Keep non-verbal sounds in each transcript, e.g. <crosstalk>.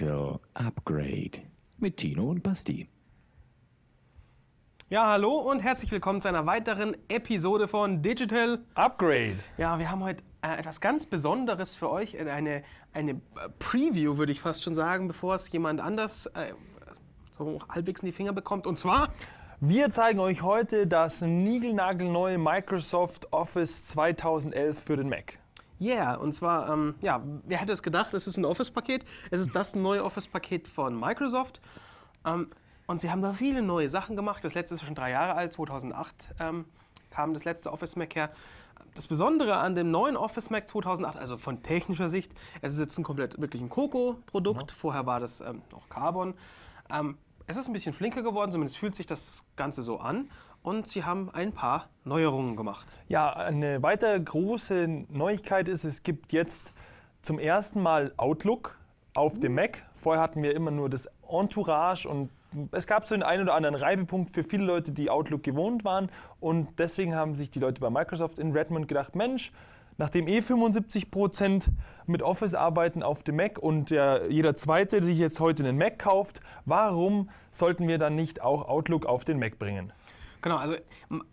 Digital Upgrade mit Tino und Basti. Ja, hallo und herzlich willkommen zu einer weiteren Episode von Digital Upgrade. Ja, wir haben heute äh, etwas ganz Besonderes für euch, äh, eine, eine äh, Preview würde ich fast schon sagen, bevor es jemand anders äh, so halbwegs in die Finger bekommt. Und zwar wir zeigen euch heute das niegelnagelneue Microsoft Office 2011 für den Mac. Yeah, und zwar, ähm, ja, wer hätte es gedacht, es ist ein Office-Paket. Es ist das neue Office-Paket von Microsoft. Ähm, und sie haben da viele neue Sachen gemacht. Das letzte ist schon drei Jahre alt, 2008 ähm, kam das letzte Office Mac her. Das Besondere an dem neuen Office Mac 2008, also von technischer Sicht, es ist jetzt ein komplett wirklich ein Coco-Produkt. Mhm. Vorher war das ähm, noch Carbon. Ähm, es ist ein bisschen flinker geworden, zumindest fühlt sich das Ganze so an und Sie haben ein paar Neuerungen gemacht. Ja, eine weitere große Neuigkeit ist, es gibt jetzt zum ersten Mal Outlook auf dem Mac. Vorher hatten wir immer nur das Entourage und es gab so den einen oder anderen Reibepunkt für viele Leute, die Outlook gewohnt waren. Und deswegen haben sich die Leute bei Microsoft in Redmond gedacht, Mensch, nachdem eh 75% mit Office arbeiten auf dem Mac und der, jeder zweite sich jetzt heute einen Mac kauft, warum sollten wir dann nicht auch Outlook auf den Mac bringen? Genau, also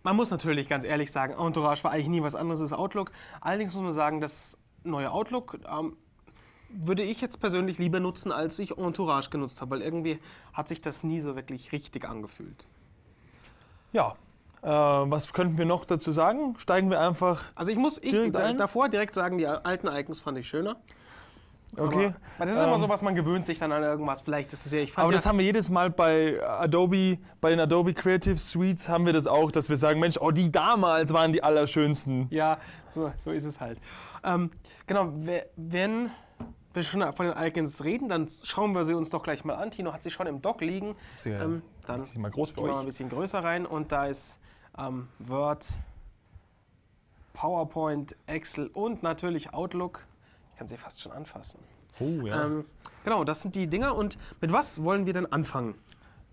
man muss natürlich ganz ehrlich sagen, Entourage war eigentlich nie was anderes als Outlook. Allerdings muss man sagen, das neue Outlook ähm, würde ich jetzt persönlich lieber nutzen, als ich Entourage genutzt habe, weil irgendwie hat sich das nie so wirklich richtig angefühlt. Ja, äh, was könnten wir noch dazu sagen? Steigen wir einfach. Also ich muss ich, direkt davor direkt sagen, die alten Icons fand ich schöner. Okay. Aber das ist ähm, immer so, ähm. was man gewöhnt sich dann an irgendwas. Vielleicht ist es ja, ich Aber ja, das haben wir jedes Mal bei Adobe, bei den Adobe Creative Suites haben wir das auch, dass wir sagen, Mensch, oh, die damals waren die allerschönsten. Ja, so, so ist es halt. Ähm, genau, wenn wir schon von den Icons reden, dann schauen wir sie uns doch gleich mal an. Tino hat sie schon im Dock liegen. Sehr, ähm, dann ist mal groß für gehen wir mal ein bisschen größer rein und da ist ähm, Word, PowerPoint, Excel und natürlich Outlook ich kann sie fast schon anfassen. Oh ja. Ähm, genau, das sind die Dinger. Und mit was wollen wir denn anfangen?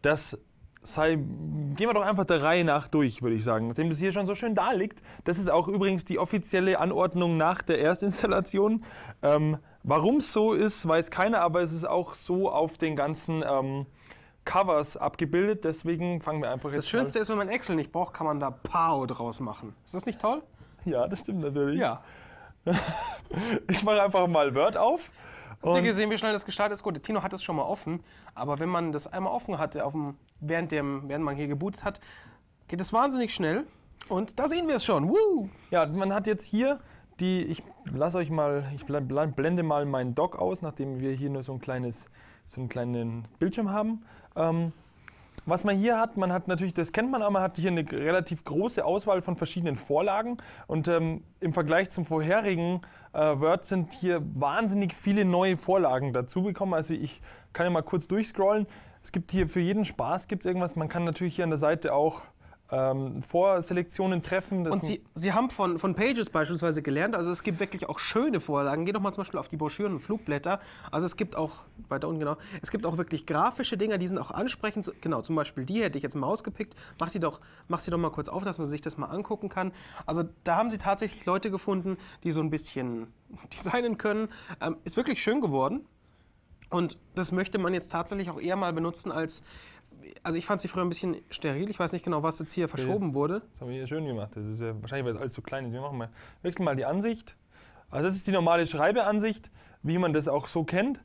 Das sei, gehen wir doch einfach der Reihe nach durch, würde ich sagen. Nachdem das hier schon so schön da liegt, das ist auch übrigens die offizielle Anordnung nach der Erstinstallation. Ähm, Warum es so ist, weiß keiner, aber es ist auch so auf den ganzen ähm, Covers abgebildet. Deswegen fangen wir einfach jetzt an. Das Schönste an. ist, wenn man Excel nicht braucht, kann man da PAO draus machen. Ist das nicht toll? Ja, das stimmt natürlich. Ja. <laughs> ich mache einfach mal Word auf. Habt ihr gesehen, wie schnell das gestartet ist? Gut, der Tino hat es schon mal offen, aber wenn man das einmal offen hatte, auf dem, während, dem, während man hier gebootet hat, geht es wahnsinnig schnell. Und da sehen wir es schon. Woo! Ja, man hat jetzt hier die, ich lasse euch mal, ich blende mal meinen Dock aus, nachdem wir hier nur so ein kleines, so einen kleinen Bildschirm haben. Ähm, was man hier hat, man hat natürlich, das kennt man, aber man hat hier eine relativ große Auswahl von verschiedenen Vorlagen. Und ähm, im Vergleich zum vorherigen äh, Word sind hier wahnsinnig viele neue Vorlagen dazugekommen. Also ich kann ja mal kurz durchscrollen. Es gibt hier für jeden Spaß gibt's irgendwas. Man kann natürlich hier an der Seite auch ähm, Vorselektionen treffen. Und Sie, Sie haben von, von Pages beispielsweise gelernt, also es gibt wirklich auch schöne Vorlagen. Geh doch mal zum Beispiel auf die Broschüren und Flugblätter. Also es gibt auch, weiter unten genau, es gibt auch wirklich grafische Dinger, die sind auch ansprechend. Genau, zum Beispiel die hätte ich jetzt mal ausgepickt. Mach, die doch, mach sie doch mal kurz auf, dass man sich das mal angucken kann. Also da haben Sie tatsächlich Leute gefunden, die so ein bisschen <laughs> designen können. Ähm, ist wirklich schön geworden. Und das möchte man jetzt tatsächlich auch eher mal benutzen als also ich fand sie früher ein bisschen steril. Ich weiß nicht genau, was jetzt hier verschoben das, wurde. Das haben wir hier schön gemacht. Das ist ja wahrscheinlich, weil es alles so klein ist. Wir machen mal, wechseln mal die Ansicht. Also das ist die normale Schreibeansicht, wie man das auch so kennt.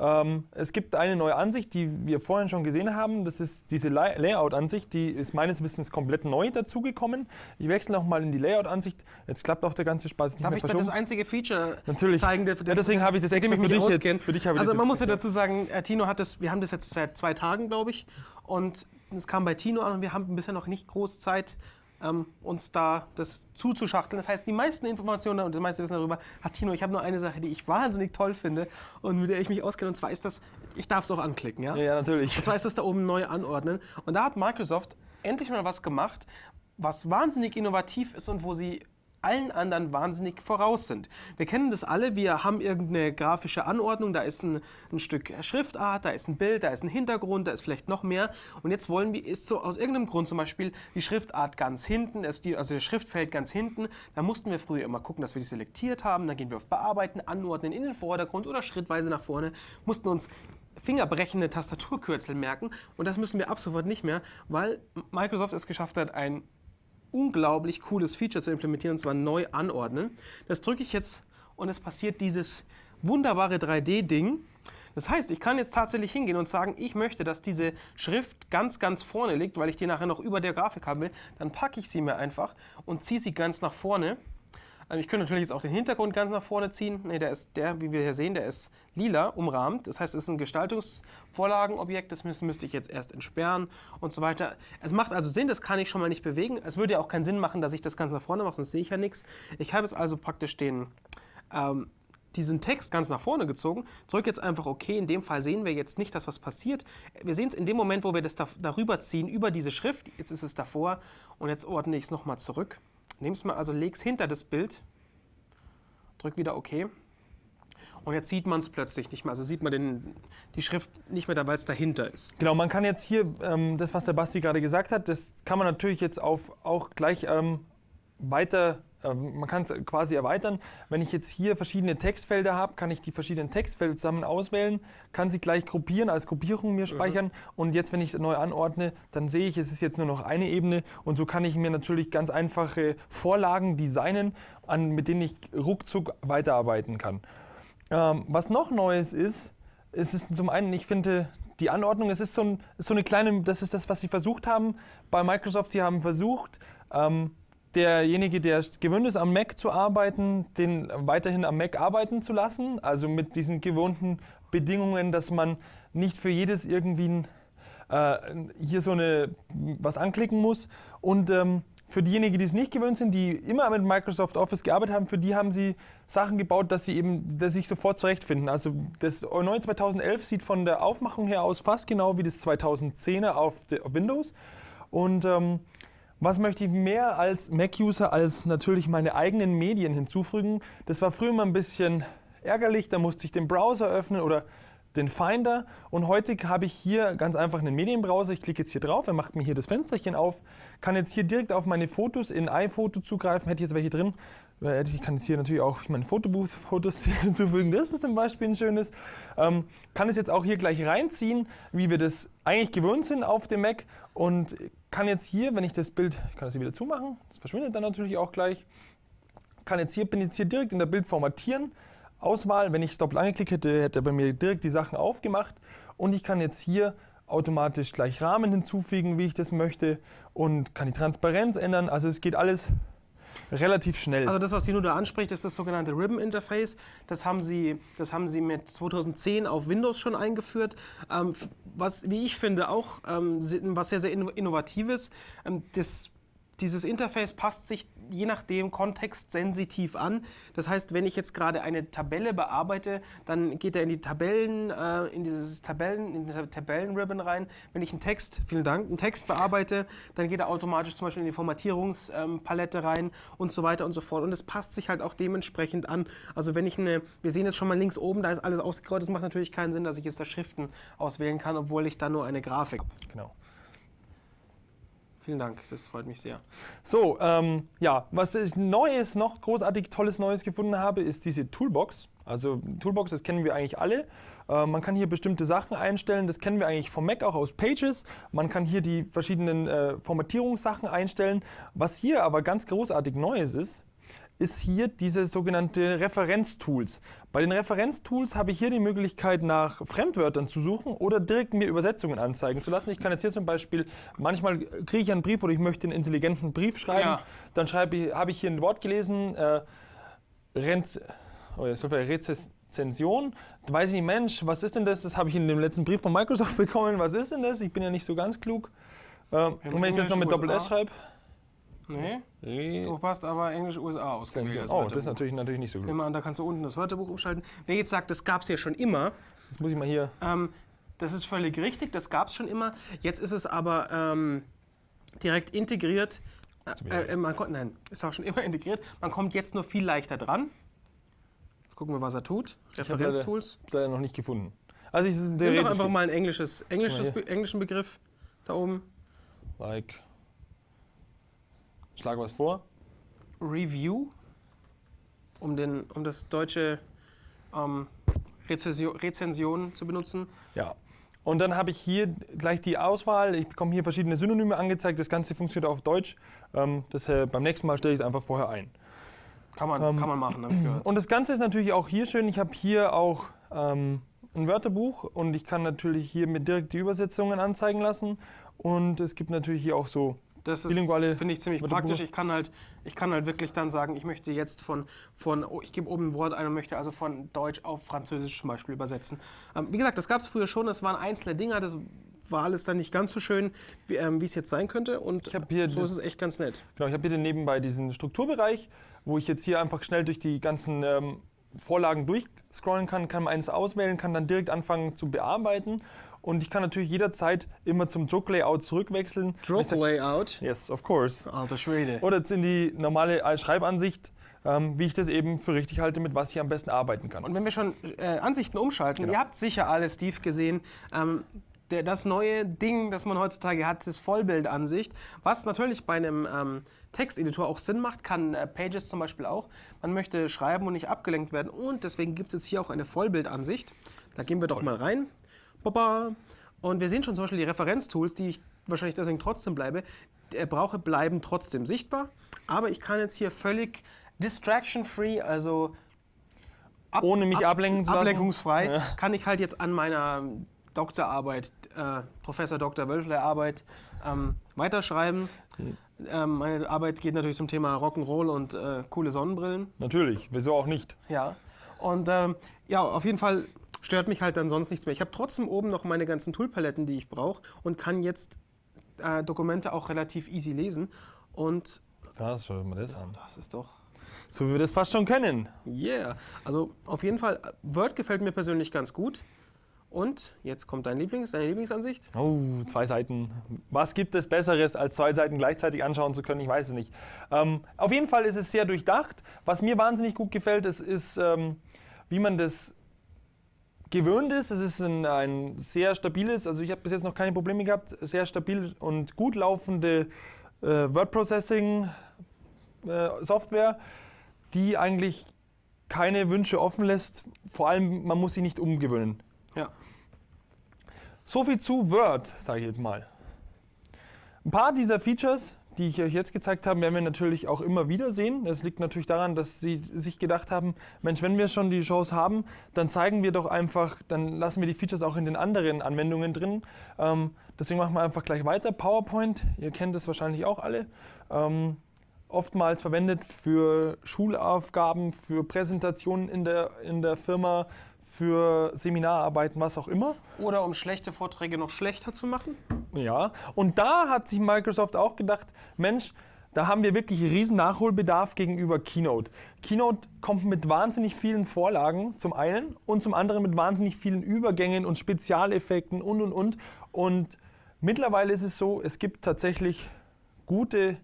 Ähm, es gibt eine neue Ansicht, die wir vorhin schon gesehen haben. Das ist diese Layout-Ansicht, die ist meines Wissens komplett neu dazugekommen. Ich wechsle nochmal in die Layout-Ansicht. Jetzt klappt auch der ganze Spaß nicht Darf ich das einzige Feature Natürlich. zeigen, der, ja, deswegen habe ich das extra für dich ausgehen. jetzt. Für dich habe ich also man muss ja dazu sagen, äh, Tino hat das, wir haben das jetzt seit zwei Tagen, glaube ich, und es kam bei Tino an und wir haben bisher noch nicht groß Zeit ähm, uns da das zuzuschachteln. Das heißt, die meisten Informationen und das meiste Wissen darüber hat Tino. Ich habe nur eine Sache, die ich wahnsinnig toll finde und mit der ich mich auskenne. Und zwar ist das, ich darf es auch anklicken, ja? ja? Ja, natürlich. Und zwar ist das da oben neu anordnen. Und da hat Microsoft endlich mal was gemacht, was wahnsinnig innovativ ist und wo sie allen anderen wahnsinnig voraus sind. Wir kennen das alle, wir haben irgendeine grafische Anordnung, da ist ein, ein Stück Schriftart, da ist ein Bild, da ist ein Hintergrund, da ist vielleicht noch mehr. Und jetzt wollen wir, ist so aus irgendeinem Grund zum Beispiel die Schriftart ganz hinten, also das Schriftfeld ganz hinten. Da mussten wir früher immer gucken, dass wir die selektiert haben, dann gehen wir auf Bearbeiten, Anordnen in den Vordergrund oder schrittweise nach vorne, mussten uns fingerbrechende Tastaturkürzel merken. Und das müssen wir ab sofort nicht mehr, weil Microsoft es geschafft hat, ein unglaublich cooles Feature zu implementieren, und zwar neu anordnen. Das drücke ich jetzt und es passiert dieses wunderbare 3D-Ding. Das heißt, ich kann jetzt tatsächlich hingehen und sagen, ich möchte, dass diese Schrift ganz, ganz vorne liegt, weil ich die nachher noch über der Grafik haben will. Dann packe ich sie mir einfach und ziehe sie ganz nach vorne. Ähm, ich könnte natürlich jetzt auch den Hintergrund ganz nach vorne ziehen. Nee, der ist der, wie wir hier sehen, der ist lila umrahmt. Das heißt, es ist ein Gestaltungsvorlagenobjekt. Das müsste ich jetzt erst entsperren und so weiter. Es macht also Sinn, das kann ich schon mal nicht bewegen. Es würde ja auch keinen Sinn machen, dass ich das ganz nach vorne mache, sonst sehe ich ja nichts. Ich habe jetzt also praktisch den, ähm, diesen Text ganz nach vorne gezogen, drücke jetzt einfach OK. In dem Fall sehen wir jetzt nicht, dass was passiert. Wir sehen es in dem Moment, wo wir das da, darüber ziehen, über diese Schrift. Jetzt ist es davor und jetzt ordne ich es nochmal zurück. Nimm's mal, also leg's hinter das Bild, drück wieder OK. Und jetzt sieht man es plötzlich nicht mehr. Also sieht man den, die Schrift nicht mehr da, weil es dahinter ist. Genau, man kann jetzt hier ähm, das, was der Basti gerade gesagt hat, das kann man natürlich jetzt auf, auch gleich ähm, weiter ähm, man kann es quasi erweitern. Wenn ich jetzt hier verschiedene Textfelder habe, kann ich die verschiedenen Textfelder zusammen auswählen, kann sie gleich gruppieren, als Gruppierung mir mhm. speichern. Mhm. Und jetzt, wenn ich es neu anordne, dann sehe ich, es ist jetzt nur noch eine Ebene. Und so kann ich mir natürlich ganz einfache Vorlagen designen, an, mit denen ich ruckzuck weiterarbeiten kann. Ähm, was noch Neues ist, es ist zum einen, ich finde, die Anordnung, es ist so, ein, so eine kleine, das ist das, was sie versucht haben bei Microsoft. Sie haben versucht, ähm, derjenige, der gewöhnt ist, am Mac zu arbeiten, den weiterhin am Mac arbeiten zu lassen. Also mit diesen gewohnten Bedingungen, dass man nicht für jedes irgendwie ein, äh, hier so eine was anklicken muss. Und ähm, für diejenigen, die es nicht gewöhnt sind, die immer mit Microsoft Office gearbeitet haben, für die haben sie Sachen gebaut, dass sie eben dass sich sofort zurechtfinden. Also das neue 2011 sieht von der Aufmachung her aus fast genau wie das 2010er auf, auf Windows. Und ähm, was möchte ich mehr als Mac-User als natürlich meine eigenen Medien hinzufügen? Das war früher immer ein bisschen ärgerlich, da musste ich den Browser öffnen oder den Finder und heute habe ich hier ganz einfach einen Medienbrowser. Ich klicke jetzt hier drauf, er macht mir hier das Fensterchen auf, kann jetzt hier direkt auf meine Fotos in iPhoto zugreifen, hätte ich jetzt welche drin. Äh, ich kann jetzt hier natürlich auch meine Fotobuchs-Fotos <laughs> <laughs> hinzufügen, das ist zum Beispiel ein schönes. Ähm, kann es jetzt auch hier gleich reinziehen, wie wir das eigentlich gewöhnt sind auf dem Mac und kann jetzt hier, wenn ich das Bild, ich kann das hier wieder zumachen, das verschwindet dann natürlich auch gleich, kann jetzt hier, bin jetzt hier direkt in der Bild formatieren, Auswahl, wenn ich Stop angeklickt hätte, hätte er bei mir direkt die Sachen aufgemacht und ich kann jetzt hier automatisch gleich Rahmen hinzufügen, wie ich das möchte und kann die Transparenz ändern. Also es geht alles Relativ schnell. Also das, was Dino da anspricht, ist das sogenannte Ribbon-Interface. Das, haben sie, das haben sie mit 2010 auf Windows schon eingeführt. Ähm, was, wie ich finde, auch ähm, was sehr, sehr innovatives. Ähm, das, dieses Interface passt sich je nachdem kontextsensitiv an. Das heißt, wenn ich jetzt gerade eine Tabelle bearbeite, dann geht er in die Tabellen, äh, in dieses Tabellen, in den Tabellenribbon rein. Wenn ich einen Text, vielen Dank, einen Text bearbeite, dann geht er automatisch zum Beispiel in die Formatierungspalette ähm, rein und so weiter und so fort. Und es passt sich halt auch dementsprechend an. Also wenn ich eine, wir sehen jetzt schon mal links oben, da ist alles ausgekreuzt, Das macht natürlich keinen Sinn, dass ich jetzt da Schriften auswählen kann, obwohl ich da nur eine Grafik habe. Genau. Vielen Dank, das freut mich sehr. So, ähm, ja, was ich Neues noch, großartig tolles Neues gefunden habe, ist diese Toolbox. Also Toolbox, das kennen wir eigentlich alle. Äh, man kann hier bestimmte Sachen einstellen, das kennen wir eigentlich vom Mac auch aus Pages. Man kann hier die verschiedenen äh, Formatierungssachen einstellen. Was hier aber ganz großartig Neues ist, ist hier diese sogenannte Referenztools. Bei den Referenztools habe ich hier die Möglichkeit, nach Fremdwörtern zu suchen oder direkt mir Übersetzungen anzeigen zu lassen. Ich kann jetzt hier zum Beispiel, manchmal kriege ich einen Brief oder ich möchte einen intelligenten Brief schreiben. Ja. Dann schreibe ich, habe ich hier ein Wort gelesen, äh, Renz, oh, jetzt Da weiß ich nicht, Mensch, was ist denn das? Das habe ich in dem letzten Brief von Microsoft <laughs> bekommen. Was ist denn das? Ich bin ja nicht so ganz klug. Ähm, und wenn ich jetzt noch mit Doppel S schreibe, Nee. nee. Du hast aber Englisch-USA ausgewählt. Das oh, das ist natürlich, natürlich nicht so gut. da kannst du unten das Wörterbuch umschalten. Wer jetzt sagt, das gab es ja schon immer. Das muss ich mal hier. Ähm, das ist völlig richtig, das gab es schon immer. Jetzt ist es aber ähm, direkt integriert. Äh, äh, man nein, ist auch schon immer <laughs> integriert. Man kommt jetzt nur viel leichter dran. Jetzt gucken wir, was er tut. Referenztools. Ich leider, leider noch nicht gefunden. Also ich, Nimm doch einfach mal einen englisches, englisches, englischen Begriff da oben. Like. Schlag was vor. Review, um, den, um das deutsche ähm, Rezesio Rezension zu benutzen. Ja. Und dann habe ich hier gleich die Auswahl. Ich bekomme hier verschiedene Synonyme angezeigt. Das Ganze funktioniert auf Deutsch. Ähm, das, äh, beim nächsten Mal stelle ich es einfach vorher ein. Kann man, ähm, kann man machen. Ne? Und das Ganze ist natürlich auch hier schön. Ich habe hier auch ähm, ein Wörterbuch und ich kann natürlich hier mit direkt die Übersetzungen anzeigen lassen. Und es gibt natürlich hier auch so das ist, finde ich, ziemlich praktisch. Ich kann, halt, ich kann halt wirklich dann sagen, ich möchte jetzt von, von oh, ich gebe oben ein Wort ein und möchte also von Deutsch auf Französisch zum Beispiel übersetzen. Ähm, wie gesagt, das gab es früher schon, das waren einzelne Dinger, das war alles dann nicht ganz so schön, wie ähm, es jetzt sein könnte. Und so ist es echt ganz nett. Genau, ich habe hier nebenbei diesen Strukturbereich, wo ich jetzt hier einfach schnell durch die ganzen ähm, Vorlagen durchscrollen kann, kann eins auswählen, kann dann direkt anfangen zu bearbeiten und ich kann natürlich jederzeit immer zum Drucklayout zurückwechseln. Drucklayout? Yes, of course. Alter Schwede. Oder jetzt in die normale äh, Schreibansicht. Ähm, wie ich das eben für richtig halte, mit was ich am besten arbeiten kann. Und wenn wir schon äh, Ansichten umschalten, genau. ihr habt sicher alle Steve gesehen, ähm, der, das neue Ding, das man heutzutage hat, ist Vollbildansicht, was natürlich bei einem ähm, Texteditor auch Sinn macht, kann äh, Pages zum Beispiel auch. Man möchte schreiben und nicht abgelenkt werden und deswegen gibt es hier auch eine Vollbildansicht. Da gehen wir Toll. doch mal rein. Baba. Und wir sehen schon zum Beispiel die Referenztools, die ich wahrscheinlich deswegen trotzdem bleibe, äh, brauche, bleiben trotzdem sichtbar. Aber ich kann jetzt hier völlig distraction-free, also ab, ohne mich ab, ablenken zu lassen. ablenkungsfrei, ja. kann ich halt jetzt an meiner Doktorarbeit, äh, Professor Dr. Wölfler Arbeit, ähm, weiterschreiben. Mhm. Ähm, meine Arbeit geht natürlich zum Thema Rock'n'Roll und äh, coole Sonnenbrillen. Natürlich, wieso auch nicht? Ja. Und ähm, ja, auf jeden Fall stört mich halt dann sonst nichts mehr. Ich habe trotzdem oben noch meine ganzen Toolpaletten, die ich brauche und kann jetzt äh, Dokumente auch relativ easy lesen. Und das schauen wir mal das an. Das ist doch. So wie wir das fast schon können. Yeah. Also auf jeden Fall, Word gefällt mir persönlich ganz gut. Und jetzt kommt dein Lieblings, deine Lieblingsansicht. Oh, zwei Seiten. Was gibt es Besseres, als zwei Seiten gleichzeitig anschauen zu können? Ich weiß es nicht. Ähm, auf jeden Fall ist es sehr durchdacht. Was mir wahnsinnig gut gefällt, ist, ist ähm, wie man das gewöhnt ist. Es ist ein, ein sehr stabiles, also ich habe bis jetzt noch keine Probleme gehabt, sehr stabil und gut laufende äh, Word Processing äh, Software, die eigentlich keine Wünsche offen lässt. Vor allem, man muss sie nicht umgewöhnen. Ja. So viel zu Word, sage ich jetzt mal. Ein paar dieser Features die ich euch jetzt gezeigt habe, werden wir natürlich auch immer wieder sehen. Das liegt natürlich daran, dass sie sich gedacht haben, Mensch, wenn wir schon die Shows haben, dann zeigen wir doch einfach, dann lassen wir die Features auch in den anderen Anwendungen drin. Ähm, deswegen machen wir einfach gleich weiter. PowerPoint, ihr kennt das wahrscheinlich auch alle. Ähm, oftmals verwendet für Schulaufgaben, für Präsentationen in der, in der Firma, für Seminararbeiten, was auch immer. Oder um schlechte Vorträge noch schlechter zu machen. Ja, und da hat sich Microsoft auch gedacht, Mensch, da haben wir wirklich riesen Nachholbedarf gegenüber Keynote. Keynote kommt mit wahnsinnig vielen Vorlagen zum einen und zum anderen mit wahnsinnig vielen Übergängen und Spezialeffekten und und und. Und mittlerweile ist es so, es gibt tatsächlich gute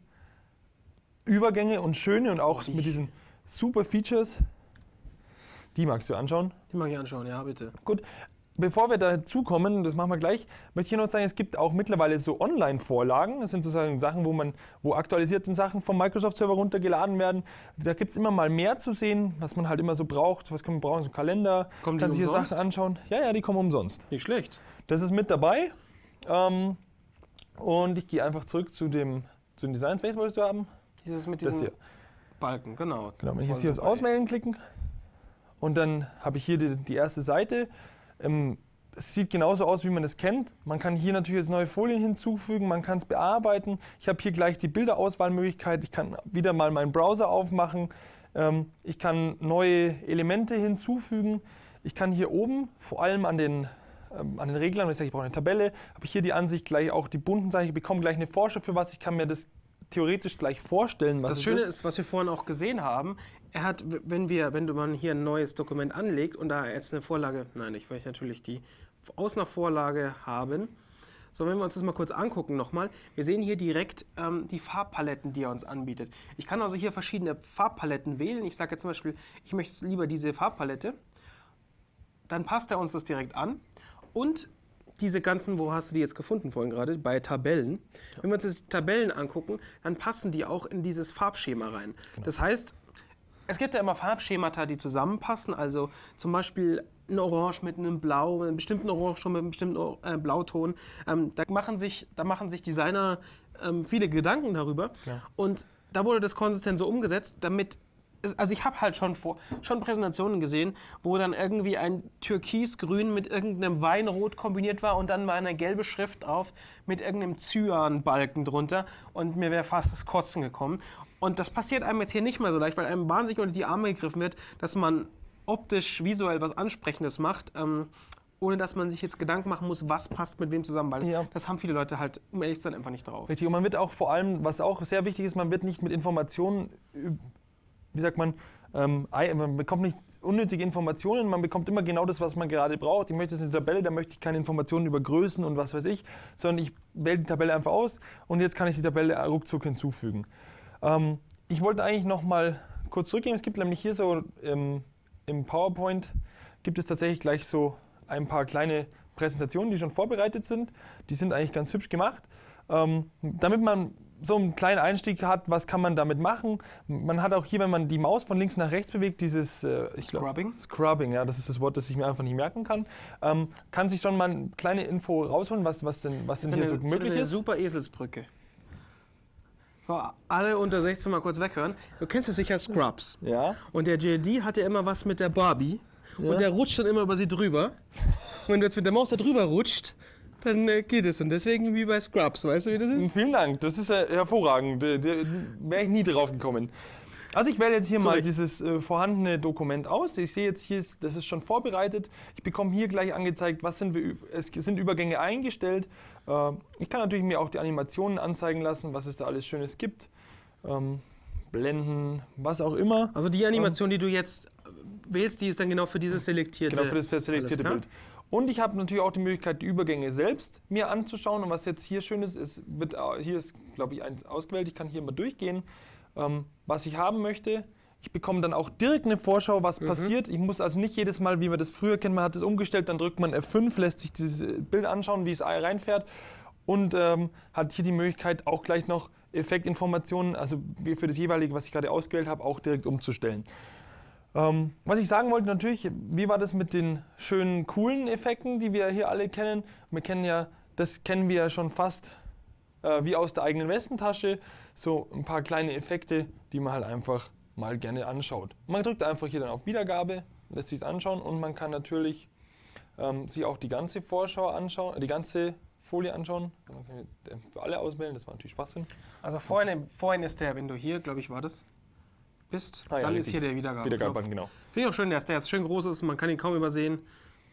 Übergänge und schöne und auch mit diesen super Features die magst du anschauen? Die mag ich anschauen, ja, bitte. Gut. Bevor wir dazu kommen, das machen wir gleich, möchte ich noch sagen, es gibt auch mittlerweile so Online-Vorlagen. Das sind sozusagen Sachen, wo man, wo aktualisierte Sachen vom Microsoft-Server runtergeladen werden. Da gibt es immer mal mehr zu sehen, was man halt immer so braucht. Was kann man brauchen? So ein Kalender. Kommen kann sich hier Sachen anschauen. Ja, ja, die kommen umsonst. Nicht schlecht. Das ist mit dabei. Ähm, und ich gehe einfach zurück zu dem, zu dem Design Space, wolltest du haben? Dieses mit diesem Balken, genau. Genau, wenn ich jetzt hier auf Auswählen klicken. Und dann habe ich hier die, die erste Seite. Ähm, es sieht genauso aus, wie man es kennt. Man kann hier natürlich jetzt neue Folien hinzufügen, man kann es bearbeiten. Ich habe hier gleich die Bilderauswahlmöglichkeit. Ich kann wieder mal meinen Browser aufmachen. Ähm, ich kann neue Elemente hinzufügen. Ich kann hier oben, vor allem an den, ähm, an den Reglern, wenn ich sage, ich brauche eine Tabelle, habe ich hier die Ansicht gleich auch die bunten Sachen. Ich bekomme gleich eine Vorschrift für was. Ich kann mir das theoretisch gleich vorstellen, was das Schöne ist. ist, was wir vorhin auch gesehen haben, er hat, wenn wir, wenn man hier ein neues Dokument anlegt und da jetzt eine Vorlage, nein, ich will natürlich die aus einer Vorlage haben. So, wenn wir uns das mal kurz angucken nochmal, wir sehen hier direkt ähm, die Farbpaletten, die er uns anbietet. Ich kann also hier verschiedene Farbpaletten wählen. Ich sage jetzt zum Beispiel, ich möchte lieber diese Farbpalette. Dann passt er uns das direkt an. Und diese ganzen, wo hast du die jetzt gefunden vorhin gerade? Bei Tabellen. Ja. Wenn wir uns die Tabellen angucken, dann passen die auch in dieses Farbschema rein. Genau. Das heißt, es gibt ja immer Farbschemata, die zusammenpassen. Also zum Beispiel ein Orange mit einem Blau, einem bestimmten Orange schon mit einem bestimmten äh, Blauton. Ähm, da, machen sich, da machen sich Designer ähm, viele Gedanken darüber. Ja. Und da wurde das konsistent so umgesetzt, damit also ich habe halt schon vor, schon Präsentationen gesehen, wo dann irgendwie ein türkisgrün mit irgendeinem Weinrot kombiniert war und dann war eine gelbe Schrift auf mit irgendeinem Cyan-Balken drunter und mir wäre fast das Kotzen gekommen. Und das passiert einem jetzt hier nicht mehr so leicht, weil einem wahnsinnig unter die Arme gegriffen wird, dass man optisch, visuell was Ansprechendes macht. Ähm, ohne dass man sich jetzt Gedanken machen muss, was passt mit wem zusammen, weil ja. das haben viele Leute halt, um ehrlich zu sein, einfach nicht drauf. Richtig, und man wird auch vor allem, was auch sehr wichtig ist, man wird nicht mit Informationen wie sagt man, ähm, man bekommt nicht unnötige Informationen, man bekommt immer genau das, was man gerade braucht. Ich möchte jetzt eine Tabelle, da möchte ich keine Informationen über Größen und was weiß ich, sondern ich wähle die Tabelle einfach aus und jetzt kann ich die Tabelle äh, ruckzuck hinzufügen. Ähm, ich wollte eigentlich noch mal kurz zurückgehen. Es gibt nämlich hier so ähm, im PowerPoint gibt es tatsächlich gleich so ein paar kleine Präsentationen, die schon vorbereitet sind. Die sind eigentlich ganz hübsch gemacht. Ähm, damit man so einen kleinen Einstieg hat, was kann man damit machen? Man hat auch hier, wenn man die Maus von links nach rechts bewegt, dieses äh, Scrubbing. Glaub, Scrubbing, ja, das ist das Wort, das ich mir einfach nicht merken kann. Ähm, kann sich schon mal eine kleine Info rausholen, was, was denn, was denn hier eine, so möglich ist? eine ist. Super Eselsbrücke. So, alle unter 16 mal kurz weghören. Du kennst ja sicher Scrubs. Ja. Und der JD hat ja immer was mit der Barbie. Ja. Und der rutscht dann immer über sie drüber. Und wenn du jetzt mit der Maus da drüber rutscht, dann geht es. Und deswegen wie bei Scrubs, weißt du, wie das ist? Vielen Dank, das ist äh, hervorragend. Äh, da, wäre ich nie drauf gekommen. Also ich wähle jetzt hier Zurück. mal dieses äh, vorhandene Dokument aus. Ich sehe jetzt hier, ist, das ist schon vorbereitet. Ich bekomme hier gleich angezeigt, was sind wir, es sind Übergänge eingestellt. Äh, ich kann natürlich mir auch die Animationen anzeigen lassen, was es da alles Schönes gibt. Ähm, blenden, was auch immer. Also die Animation, ähm, die du jetzt äh, wählst, die ist dann genau für dieses genau selektierte. Bild. Genau für das selektierte Bild. Und ich habe natürlich auch die Möglichkeit, die Übergänge selbst mir anzuschauen. Und was jetzt hier schön ist, ist wird, äh, hier ist, glaube ich, eins ausgewählt. Ich kann hier mal durchgehen, ähm, was ich haben möchte. Ich bekomme dann auch direkt eine Vorschau, was mhm. passiert. Ich muss also nicht jedes Mal, wie man das früher kennt, man hat es umgestellt, dann drückt man F5, lässt sich dieses äh, Bild anschauen, wie es reinfährt und ähm, hat hier die Möglichkeit, auch gleich noch Effektinformationen, also für das jeweilige, was ich gerade ausgewählt habe, auch direkt umzustellen. Ähm, was ich sagen wollte natürlich, wie war das mit den schönen, coolen Effekten, die wir hier alle kennen? Wir kennen ja, das kennen wir ja schon fast äh, wie aus der eigenen Westentasche. So ein paar kleine Effekte, die man halt einfach mal gerne anschaut. Man drückt einfach hier dann auf Wiedergabe, lässt sich es anschauen und man kann natürlich ähm, sich auch die ganze Vorschau anschauen, äh, die ganze Folie anschauen. Man kann für alle auswählen, das war natürlich Spaß. Also vorhin, vorhin ist der, wenn du hier, glaube ich, war das, bist, ah, ja, dann richtig. ist hier der Wiedergabe. Wiedergabe, genau. Finde ich auch schön, dass der jetzt schön groß ist, man kann ihn kaum übersehen.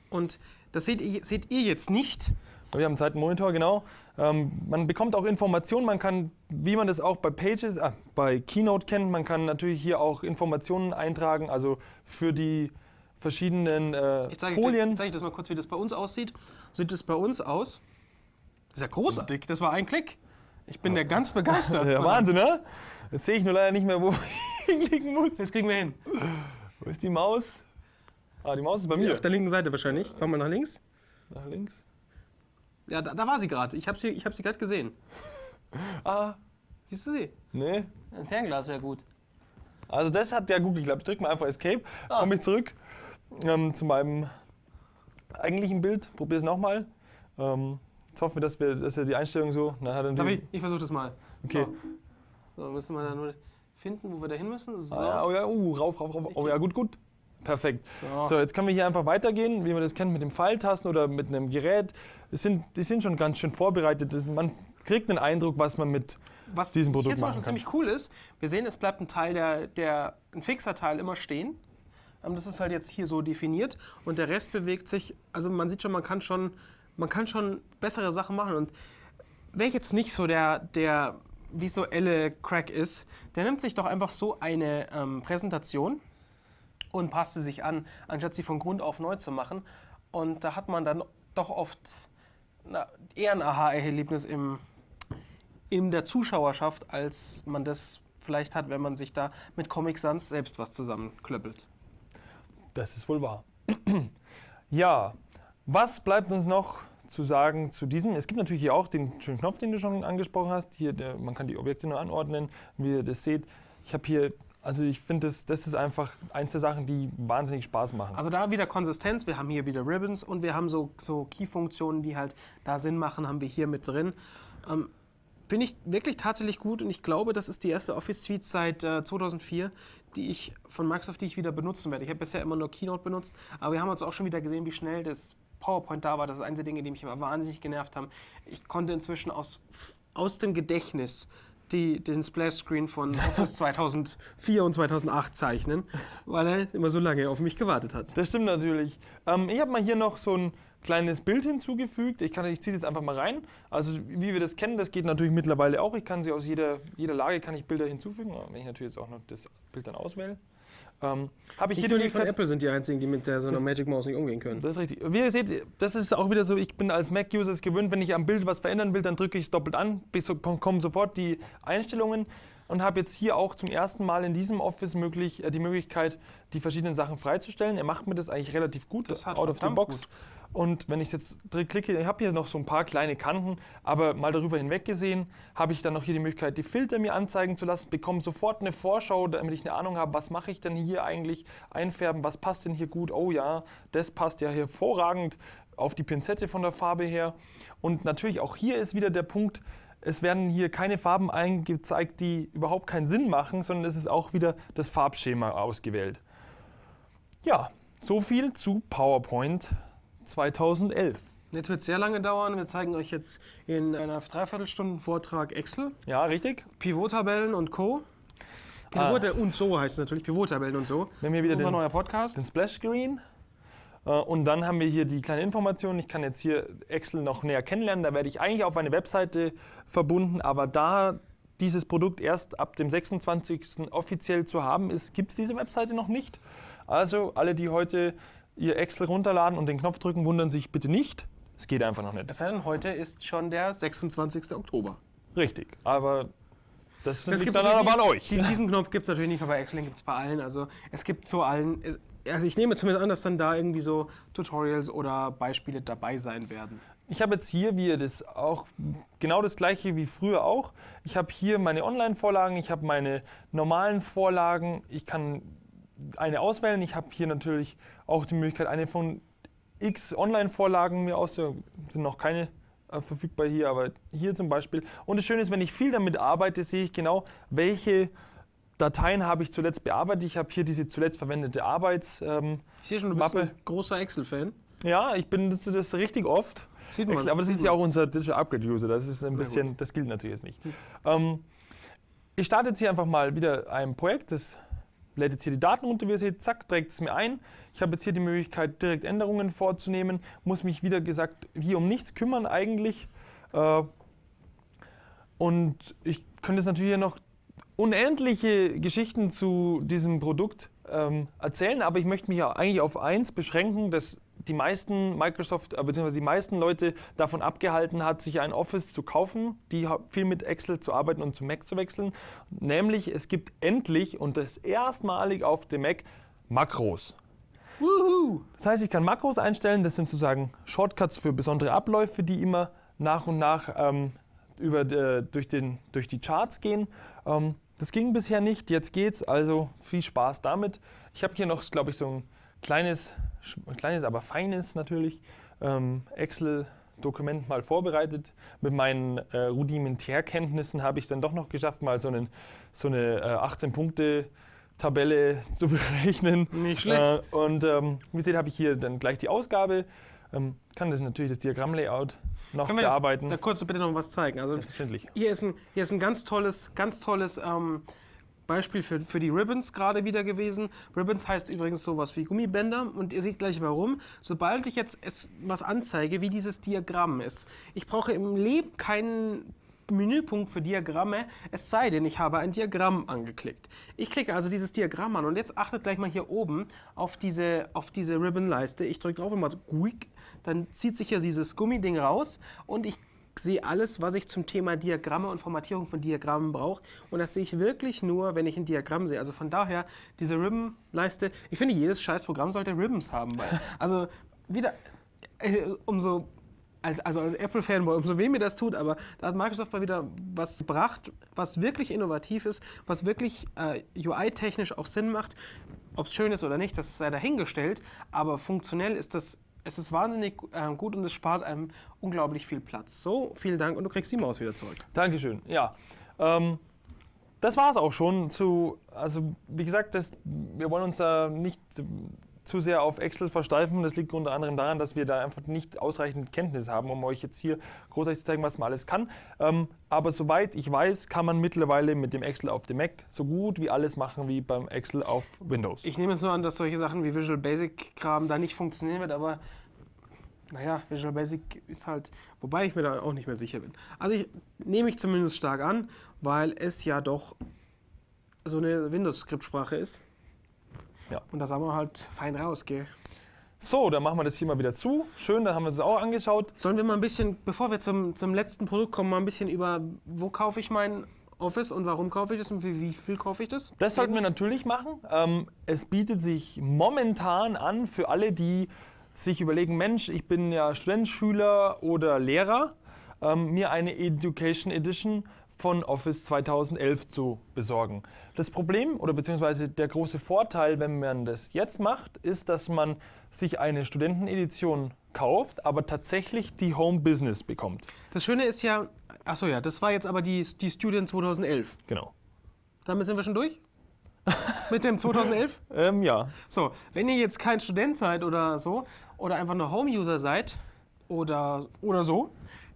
Und das seht ihr, seht ihr jetzt nicht. Wir haben einen Zeitmonitor, genau. Ähm, man bekommt auch Informationen, man kann, wie man das auch bei Pages, äh, bei Keynote kennt, man kann natürlich hier auch Informationen eintragen, also für die verschiedenen äh, ich zeige, Folien. Ich zeige euch das mal kurz, wie das bei uns aussieht. Sieht es bei uns aus? Das ist ja großartig, das war ein Klick. Ich bin ja ganz begeistert. <laughs> ja, Wahnsinn, ne? Jetzt sehe ich nur leider nicht mehr, wo <laughs> ich hinklicken muss. Das kriegen wir hin. Wo ist die Maus? Ah, die Maus ist bei mir. Auf der linken Seite wahrscheinlich. Fahren wir nach links. Nach links? Ja, da, da war sie gerade. Ich habe sie, hab sie gerade gesehen. <laughs> ah. Siehst du sie? Nee. Ein Fernglas wäre gut. Also das hat ja gut geklappt. Drück mal einfach Escape, ah. komme ich zurück ähm, zu meinem eigentlichen Bild. Probiere es nochmal. Ähm, jetzt hoffen wir, dass wir, dass die Einstellung so... Na, dann Darf ich? Ich versuche das mal. Okay. So. So, müssen wir da nur finden, wo wir da hin müssen. So. Ah, ja, oh ja, uh, rauf, rauf, rauf. Oh ja, gut, gut. Perfekt. So. so. jetzt können wir hier einfach weitergehen, wie man das kennt mit dem Pfeiltasten oder mit einem Gerät. Es sind, die sind schon ganz schön vorbereitet. Das, man kriegt einen Eindruck, was man mit was diesem Produkt machen kann. Was hier zum Beispiel ziemlich cool ist, wir sehen, es bleibt ein Teil, der, der ein fixer Teil immer stehen. Ähm, das ist halt jetzt hier so definiert und der Rest bewegt sich. Also man sieht schon, man kann schon, man kann schon bessere Sachen machen. Und wäre ich jetzt nicht so der, der visuelle Crack ist, der nimmt sich doch einfach so eine ähm, Präsentation und passt sie sich an, anstatt sie von Grund auf neu zu machen. Und da hat man dann doch oft na, eher ein Aha-Erlebnis im, in der Zuschauerschaft, als man das vielleicht hat, wenn man sich da mit Comic Sans selbst was zusammenklöppelt. Das ist wohl wahr. <clears throat> ja, was bleibt uns noch zu sagen, zu diesem, es gibt natürlich hier auch den schönen Knopf, den du schon angesprochen hast, hier, der, man kann die Objekte nur anordnen, wie ihr das seht. Ich habe hier also ich finde, das, das ist einfach eins der Sachen, die wahnsinnig Spaß machen. Also da wieder Konsistenz, wir haben hier wieder Ribbons und wir haben so, so Key-Funktionen, die halt da Sinn machen, haben wir hier mit drin. Ähm, finde ich wirklich tatsächlich gut und ich glaube, das ist die erste Office Suite seit äh, 2004, die ich von Microsoft, die ich wieder benutzen werde. Ich habe bisher immer nur Keynote benutzt, aber wir haben uns auch schon wieder gesehen, wie schnell das PowerPoint da war. Das ist eines der Dinge, die mich immer wahnsinnig genervt haben. Ich konnte inzwischen aus, aus dem Gedächtnis die, den Splash-Screen von <laughs> Office 2004 und 2008 zeichnen, weil er immer so lange auf mich gewartet hat. Das stimmt natürlich. Ähm, ich habe mal hier noch so ein kleines Bild hinzugefügt. Ich, ich ziehe es jetzt einfach mal rein. Also wie wir das kennen, das geht natürlich mittlerweile auch. Ich kann sie aus jeder, jeder Lage kann ich Bilder hinzufügen, wenn ich natürlich jetzt auch noch das Bild dann auswähle. Ähm, Habe ich, ich hier die von Apple sind die einzigen, die mit der so einer Magic Mouse nicht umgehen können. Das ist richtig. Wie ihr seht, das ist auch wieder so, ich bin als Mac-User gewöhnt, wenn ich am Bild was verändern will, dann drücke ich es doppelt an, bis, kommen sofort die Einstellungen und habe jetzt hier auch zum ersten Mal in diesem Office möglich, äh, die Möglichkeit, die verschiedenen Sachen freizustellen. Er macht mir das eigentlich relativ gut, das out of the box. Gut. Und wenn ich jetzt drin klicke, ich habe hier noch so ein paar kleine Kanten, aber mal darüber hinweg gesehen, habe ich dann noch hier die Möglichkeit, die Filter mir anzeigen zu lassen, bekomme sofort eine Vorschau, damit ich eine Ahnung habe, was mache ich denn hier eigentlich, einfärben, was passt denn hier gut, oh ja, das passt ja hervorragend auf die Pinzette von der Farbe her. Und natürlich auch hier ist wieder der Punkt, es werden hier keine Farben eingezeigt, die überhaupt keinen Sinn machen, sondern es ist auch wieder das Farbschema ausgewählt. Ja, so viel zu PowerPoint. 2011. Jetzt wird es sehr lange dauern. Wir zeigen euch jetzt in einer Dreiviertelstunden Vortrag Excel. Ja, richtig. Pivot-Tabellen und Co. Pivot ah. und so heißt es natürlich. Pivot-Tabellen und so. Wir haben hier wieder unser den, neuer Podcast. Den Splash-Screen. Äh, und dann haben wir hier die kleine Information. Ich kann jetzt hier Excel noch näher kennenlernen. Da werde ich eigentlich auf eine Webseite verbunden, aber da dieses Produkt erst ab dem 26. offiziell zu haben ist, gibt es diese Webseite noch nicht. Also alle, die heute ihr Excel runterladen und den Knopf drücken, wundern sich bitte nicht. Es geht einfach noch nicht. Das heißt, heute ist schon der 26. Oktober. Richtig, aber das, das liegt dann aber an euch. Die, diesen Knopf gibt es natürlich nicht, aber Excel gibt es bei allen. Also es gibt zu allen, also ich nehme zumindest an, dass dann da irgendwie so Tutorials oder Beispiele dabei sein werden. Ich habe jetzt hier, wie ihr das auch, genau das gleiche wie früher auch. Ich habe hier meine Online-Vorlagen, ich habe meine normalen Vorlagen, ich kann eine auswählen. Ich habe hier natürlich auch die Möglichkeit, eine von x Online-Vorlagen mir auszuwählen. Sind noch keine äh, verfügbar hier, aber hier zum Beispiel. Und das Schöne ist, wenn ich viel damit arbeite, sehe ich genau, welche Dateien habe ich zuletzt bearbeitet. Ich habe hier diese zuletzt verwendete Arbeits. Ähm, ich sehe schon, du Mappe. bist ein großer Excel-Fan. Ja, ich benutze das richtig oft. Sieht man. Excel, aber das ist ja auch unser Digital Upgrade User. Das ist ein bisschen, das gilt natürlich jetzt nicht. Hm. Ähm, ich starte jetzt hier einfach mal wieder ein Projekt, das lädt jetzt hier die Daten runter, wie ihr seht, zack, trägt es mir ein. Ich habe jetzt hier die Möglichkeit, direkt Änderungen vorzunehmen, muss mich wieder gesagt hier um nichts kümmern eigentlich. Äh, und ich könnte jetzt natürlich noch unendliche Geschichten zu diesem Produkt ähm, erzählen, aber ich möchte mich ja eigentlich auf eins beschränken, das die meisten Microsoft äh, bzw. die meisten Leute davon abgehalten hat, sich ein Office zu kaufen, die viel mit Excel zu arbeiten und zu Mac zu wechseln. Nämlich es gibt endlich und das erstmalig auf dem Mac Makros. Woohoo. Das heißt, ich kann Makros einstellen. Das sind sozusagen Shortcuts für besondere Abläufe, die immer nach und nach ähm, über, de, äh, durch, den, durch die Charts gehen. Ähm, das ging bisher nicht. Jetzt geht's. Also viel Spaß damit. Ich habe hier noch, glaube ich, so ein kleines, kleines aber feines natürlich ähm, Excel Dokument mal vorbereitet. Mit meinen äh, Rudimentärkenntnissen habe ich es dann doch noch geschafft, mal so, einen, so eine äh, 18-Punkte-Tabelle <laughs> zu berechnen. Nicht schlecht. Äh, und ähm, wie seht, habe ich hier dann gleich die Ausgabe. Ähm, kann das natürlich das Diagramm-Layout noch Können bearbeiten. Wir das, da kurz bitte noch was zeigen. Also, Selbstverständlich. Hier ist ein, hier ist ein ganz tolles, ganz tolles ähm, Beispiel für, für die Ribbons gerade wieder gewesen. Ribbons heißt übrigens sowas wie Gummibänder und ihr seht gleich warum. Sobald ich jetzt es, was anzeige, wie dieses Diagramm ist, ich brauche im Leben keinen Menüpunkt für Diagramme, es sei denn, ich habe ein Diagramm angeklickt. Ich klicke also dieses Diagramm an und jetzt achtet gleich mal hier oben auf diese, auf diese Ribbon-Leiste. Ich drücke drauf und mal so, dann zieht sich ja dieses Gummiding raus und ich sehe alles, was ich zum Thema Diagramme und Formatierung von Diagrammen brauche. Und das sehe ich wirklich nur, wenn ich ein Diagramm sehe. Also von daher, diese Ribbon-Leiste, ich finde, jedes scheiß Programm sollte Ribbons haben. Weil, <laughs> also wieder, äh, umso, als, also als Apple-Fanboy, umso weh mir das tut, aber da hat Microsoft mal wieder was gebracht, was wirklich innovativ ist, was wirklich äh, UI-technisch auch Sinn macht. Ob es schön ist oder nicht, das sei dahingestellt, aber funktionell ist das es ist wahnsinnig äh, gut und es spart einem unglaublich viel Platz. So, vielen Dank und du kriegst die Maus wieder zurück. Dankeschön. Ja. Ähm, das war es auch schon zu, also wie gesagt, das, wir wollen uns da nicht zu sehr auf Excel versteifen. Das liegt unter anderem daran, dass wir da einfach nicht ausreichend Kenntnis haben, um euch jetzt hier großartig zu zeigen, was man alles kann. Ähm, aber soweit ich weiß, kann man mittlerweile mit dem Excel auf dem Mac so gut wie alles machen wie beim Excel auf Windows. Ich nehme es nur an, dass solche Sachen wie Visual Basic Kram da nicht funktionieren wird, aber naja, Visual Basic ist halt, wobei ich mir da auch nicht mehr sicher bin. Also ich nehme ich zumindest stark an, weil es ja doch so eine Windows-Skriptsprache ist. Ja. Und da sind wir halt fein raus, gell? So, dann machen wir das hier mal wieder zu. Schön, dann haben wir es auch angeschaut. Sollen wir mal ein bisschen, bevor wir zum, zum letzten Produkt kommen, mal ein bisschen über, wo kaufe ich mein Office und warum kaufe ich das und für wie viel kaufe ich das? Das sollten wir natürlich machen. Ähm, es bietet sich momentan an für alle, die sich überlegen, Mensch, ich bin ja Student, Schüler oder Lehrer, ähm, mir eine Education Edition von Office 2011 zu besorgen. Das Problem oder beziehungsweise der große Vorteil, wenn man das jetzt macht, ist, dass man sich eine Studentenedition kauft, aber tatsächlich die Home Business bekommt. Das Schöne ist ja, achso ja, das war jetzt aber die, die Student 2011. Genau. Damit sind wir schon durch? <laughs> Mit dem 2011? <laughs> ähm, ja. So, wenn ihr jetzt kein Student seid oder so, oder einfach nur Home-User seid, oder, oder so,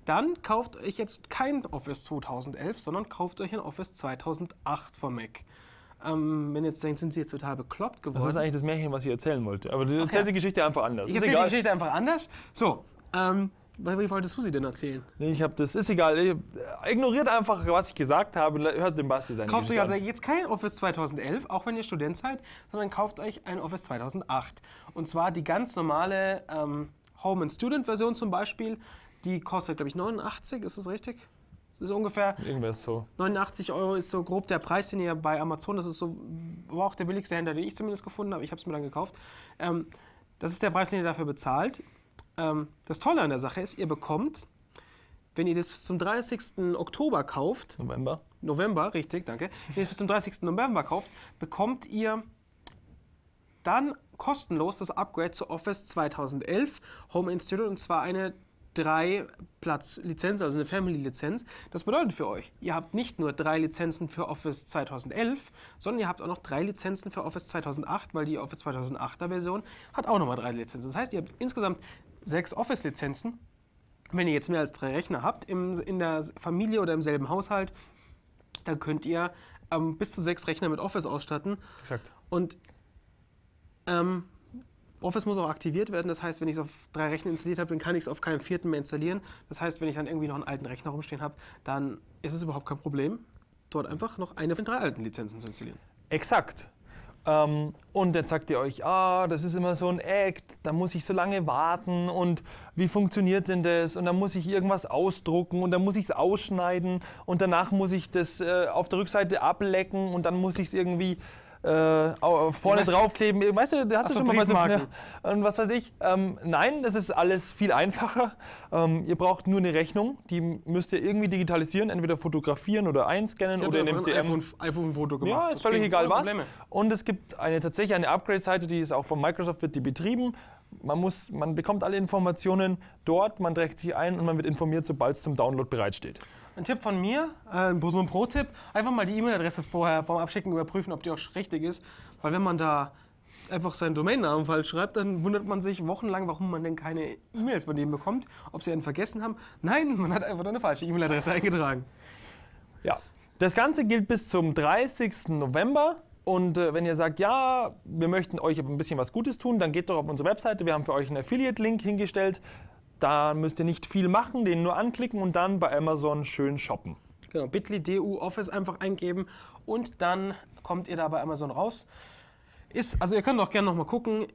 dann kauft euch jetzt kein Office 2011, sondern kauft euch ein Office 2008 vom Mac. Ähm, wenn ihr jetzt denkt, sind sie jetzt total bekloppt geworden. Das ist eigentlich das Märchen, was ich erzählen wollte. Aber du erzählst ja. die Geschichte einfach anders. Ich erzähle die Geschichte einfach anders. So, ähm, was wolltest du sie denn erzählen? Ich habe das, ist egal. Äh, ignoriert einfach, was ich gesagt habe. Hört den Basti sein. Kauft euch also jetzt kein Office 2011, auch wenn ihr Student seid, sondern kauft euch ein Office 2008. Und zwar die ganz normale ähm, Home- and Student-Version zum Beispiel. Die kostet, glaube ich, 89, ist das richtig? Das ist ungefähr. Irgendwas so. 89 Euro ist so grob der Preis, den ihr bei Amazon, das ist so, war auch der billigste Händler, den ich zumindest gefunden habe. Ich habe es mir dann gekauft. Ähm, das ist der Preis, den ihr dafür bezahlt. Ähm, das Tolle an der Sache ist, ihr bekommt, wenn ihr das bis zum 30. Oktober kauft. November. November, richtig, danke. Wenn ihr das bis zum 30. November kauft, bekommt ihr dann kostenlos das Upgrade zu Office 2011 Home Institute und zwar eine drei Platz Lizenz, also eine Family-Lizenz. Das bedeutet für euch, ihr habt nicht nur drei Lizenzen für Office 2011, sondern ihr habt auch noch drei Lizenzen für Office 2008, weil die Office 2008er Version hat auch nochmal drei Lizenzen. Das heißt, ihr habt insgesamt sechs Office-Lizenzen. Wenn ihr jetzt mehr als drei Rechner habt im, in der Familie oder im selben Haushalt, dann könnt ihr ähm, bis zu sechs Rechner mit Office ausstatten. Exakt. Und ähm, Office muss auch aktiviert werden. Das heißt, wenn ich es auf drei Rechnern installiert habe, dann kann ich es auf keinem vierten mehr installieren. Das heißt, wenn ich dann irgendwie noch einen alten Rechner rumstehen habe, dann ist es überhaupt kein Problem, dort einfach noch eine von drei alten Lizenzen zu installieren. Exakt. Ähm, und jetzt sagt ihr euch, ah, das ist immer so ein Act, da muss ich so lange warten und wie funktioniert denn das? Und dann muss ich irgendwas ausdrucken und dann muss ich es ausschneiden und danach muss ich das äh, auf der Rückseite ablecken und dann muss ich es irgendwie äh, äh, vorne was? draufkleben. Äh, weißt du, da hast du schon mal was. Ja, und was weiß ich. Ähm, nein, das ist alles viel einfacher. Ähm, ihr braucht nur eine Rechnung, die müsst ihr irgendwie digitalisieren, entweder fotografieren oder einscannen ich oder in einem DM. IPhone, ein Foto gemacht. Ja, ist völlig egal was. Probleme. Und es gibt eine tatsächlich eine Upgrade-Seite, die ist auch von Microsoft, wird die betrieben. Man, muss, man bekommt alle Informationen dort, man trägt sich ein und man wird informiert, sobald es zum Download bereitsteht. Ein Tipp von mir, äh, so ein Pro-Tipp, einfach mal die E-Mail-Adresse vorher vorm Abschicken überprüfen, ob die auch richtig ist. Weil wenn man da einfach seinen Domainnamen falsch schreibt, dann wundert man sich wochenlang, warum man denn keine E-Mails von denen bekommt, ob sie einen vergessen haben. Nein, man hat einfach eine falsche E-Mail-Adresse <laughs> eingetragen. Ja, das Ganze gilt bis zum 30. November. Und äh, wenn ihr sagt, ja, wir möchten euch ein bisschen was Gutes tun, dann geht doch auf unsere Webseite. Wir haben für euch einen Affiliate-Link hingestellt. Da müsst ihr nicht viel machen, den nur anklicken und dann bei Amazon schön shoppen. Genau, bit.ly DU Office einfach eingeben und dann kommt ihr da bei Amazon raus. Ist, also ihr könnt auch gerne nochmal gucken,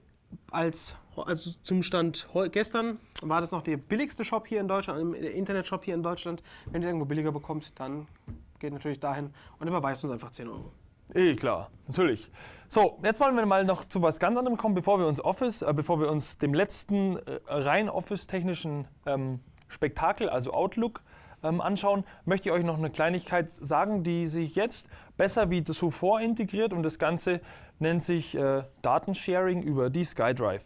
als, also zum Stand gestern war das noch der billigste Shop hier in Deutschland, der Internetshop hier in Deutschland. Wenn ihr irgendwo billiger bekommt, dann geht natürlich dahin und überweist uns einfach 10 Euro. Eh, klar, natürlich. So, jetzt wollen wir mal noch zu was ganz anderem kommen, bevor wir uns Office, äh, bevor wir uns dem letzten äh, rein Office-technischen ähm, Spektakel, also Outlook, ähm, anschauen, möchte ich euch noch eine Kleinigkeit sagen, die sich jetzt besser wie zuvor integriert und das Ganze nennt sich äh, Datensharing über die SkyDrive.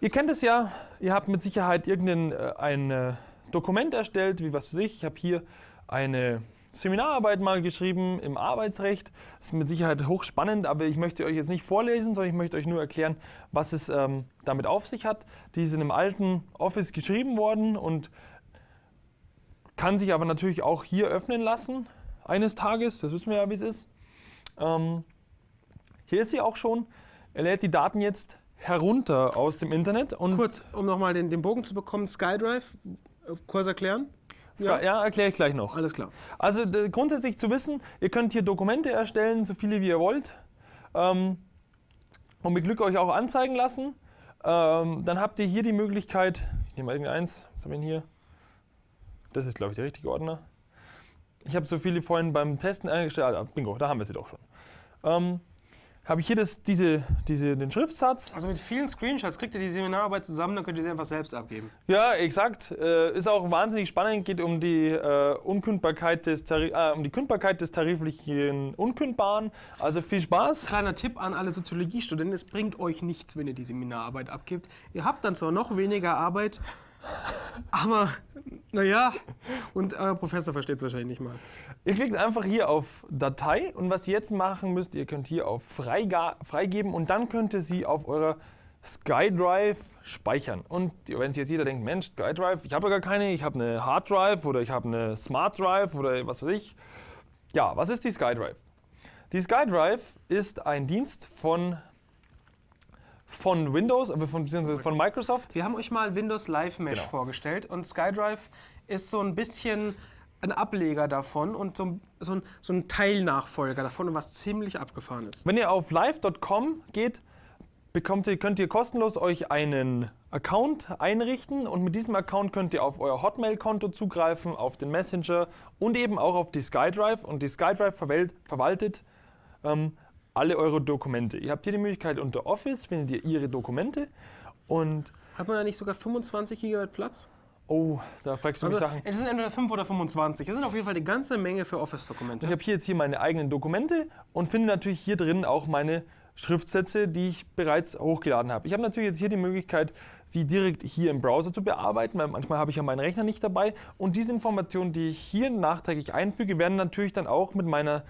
Ihr kennt es ja, ihr habt mit Sicherheit irgendein äh, ein, äh, Dokument erstellt, wie was für sich. Ich habe hier eine Seminararbeit mal geschrieben im Arbeitsrecht. Ist mit Sicherheit hochspannend, aber ich möchte euch jetzt nicht vorlesen, sondern ich möchte euch nur erklären, was es ähm, damit auf sich hat. Die ist in einem alten Office geschrieben worden und kann sich aber natürlich auch hier öffnen lassen eines Tages. Das wissen wir ja, wie es ist. Ähm, hier ist sie auch schon. Er lädt die Daten jetzt herunter aus dem Internet. Und Kurz, um nochmal den, den Bogen zu bekommen, SkyDrive, kurz erklären. Ja, ja erkläre ich gleich noch. Alles klar. Also grundsätzlich zu wissen, ihr könnt hier Dokumente erstellen, so viele wie ihr wollt. Ähm, und mit Glück euch auch anzeigen lassen. Ähm, dann habt ihr hier die Möglichkeit, ich nehme mal irgendeins, was haben wir hier? Das ist, glaube ich, der richtige Ordner. Ich habe so viele vorhin beim Testen eingestellt. Ah, bingo, da haben wir sie doch schon. Ähm, habe ich hier das, diese, diese, den Schriftsatz. Also mit vielen Screenshots kriegt ihr die Seminararbeit zusammen, dann könnt ihr sie einfach selbst abgeben. Ja, exakt. Äh, ist auch wahnsinnig spannend, geht um die äh, Unkündbarkeit des Tarif, äh, um die Kündbarkeit des tariflichen Unkündbaren. Also viel Spaß. Kleiner Tipp an alle Soziologiestudenten, es bringt euch nichts, wenn ihr die Seminararbeit abgibt. Ihr habt dann zwar noch weniger Arbeit, aber, naja, und euer äh, Professor versteht es wahrscheinlich nicht mal. Ihr klickt einfach hier auf Datei und was ihr jetzt machen müsst, ihr könnt hier auf Freiga Freigeben und dann könnt ihr sie auf eurer SkyDrive speichern. Und wenn jetzt jeder denkt, Mensch, SkyDrive, ich habe ja gar keine, ich habe eine Harddrive oder ich habe eine SmartDrive oder was weiß ich. Ja, was ist die SkyDrive? Die SkyDrive ist ein Dienst von von Windows, äh, von, von Microsoft. Wir haben euch mal Windows Live Mesh genau. vorgestellt und SkyDrive ist so ein bisschen ein Ableger davon und so, so, ein, so ein Teilnachfolger davon was ziemlich abgefahren ist. Wenn ihr auf live.com geht, bekommt ihr, könnt ihr kostenlos euch einen Account einrichten und mit diesem Account könnt ihr auf euer Hotmail-Konto zugreifen, auf den Messenger und eben auch auf die SkyDrive und die SkyDrive verwaltet ähm, alle eure Dokumente. Ihr habt hier die Möglichkeit, unter Office findet ihr Ihre Dokumente und. Hat man da nicht sogar 25 GB Platz? Oh, da fragst du also, mich Sachen. Es sind entweder 5 oder 25. Es sind auf jeden Fall eine ganze Menge für Office-Dokumente. Ich habe hier jetzt hier meine eigenen Dokumente und finde natürlich hier drin auch meine Schriftsätze, die ich bereits hochgeladen habe. Ich habe natürlich jetzt hier die Möglichkeit, sie direkt hier im Browser zu bearbeiten, weil manchmal habe ich ja meinen Rechner nicht dabei. Und diese Informationen, die ich hier nachträglich einfüge, werden natürlich dann auch mit meiner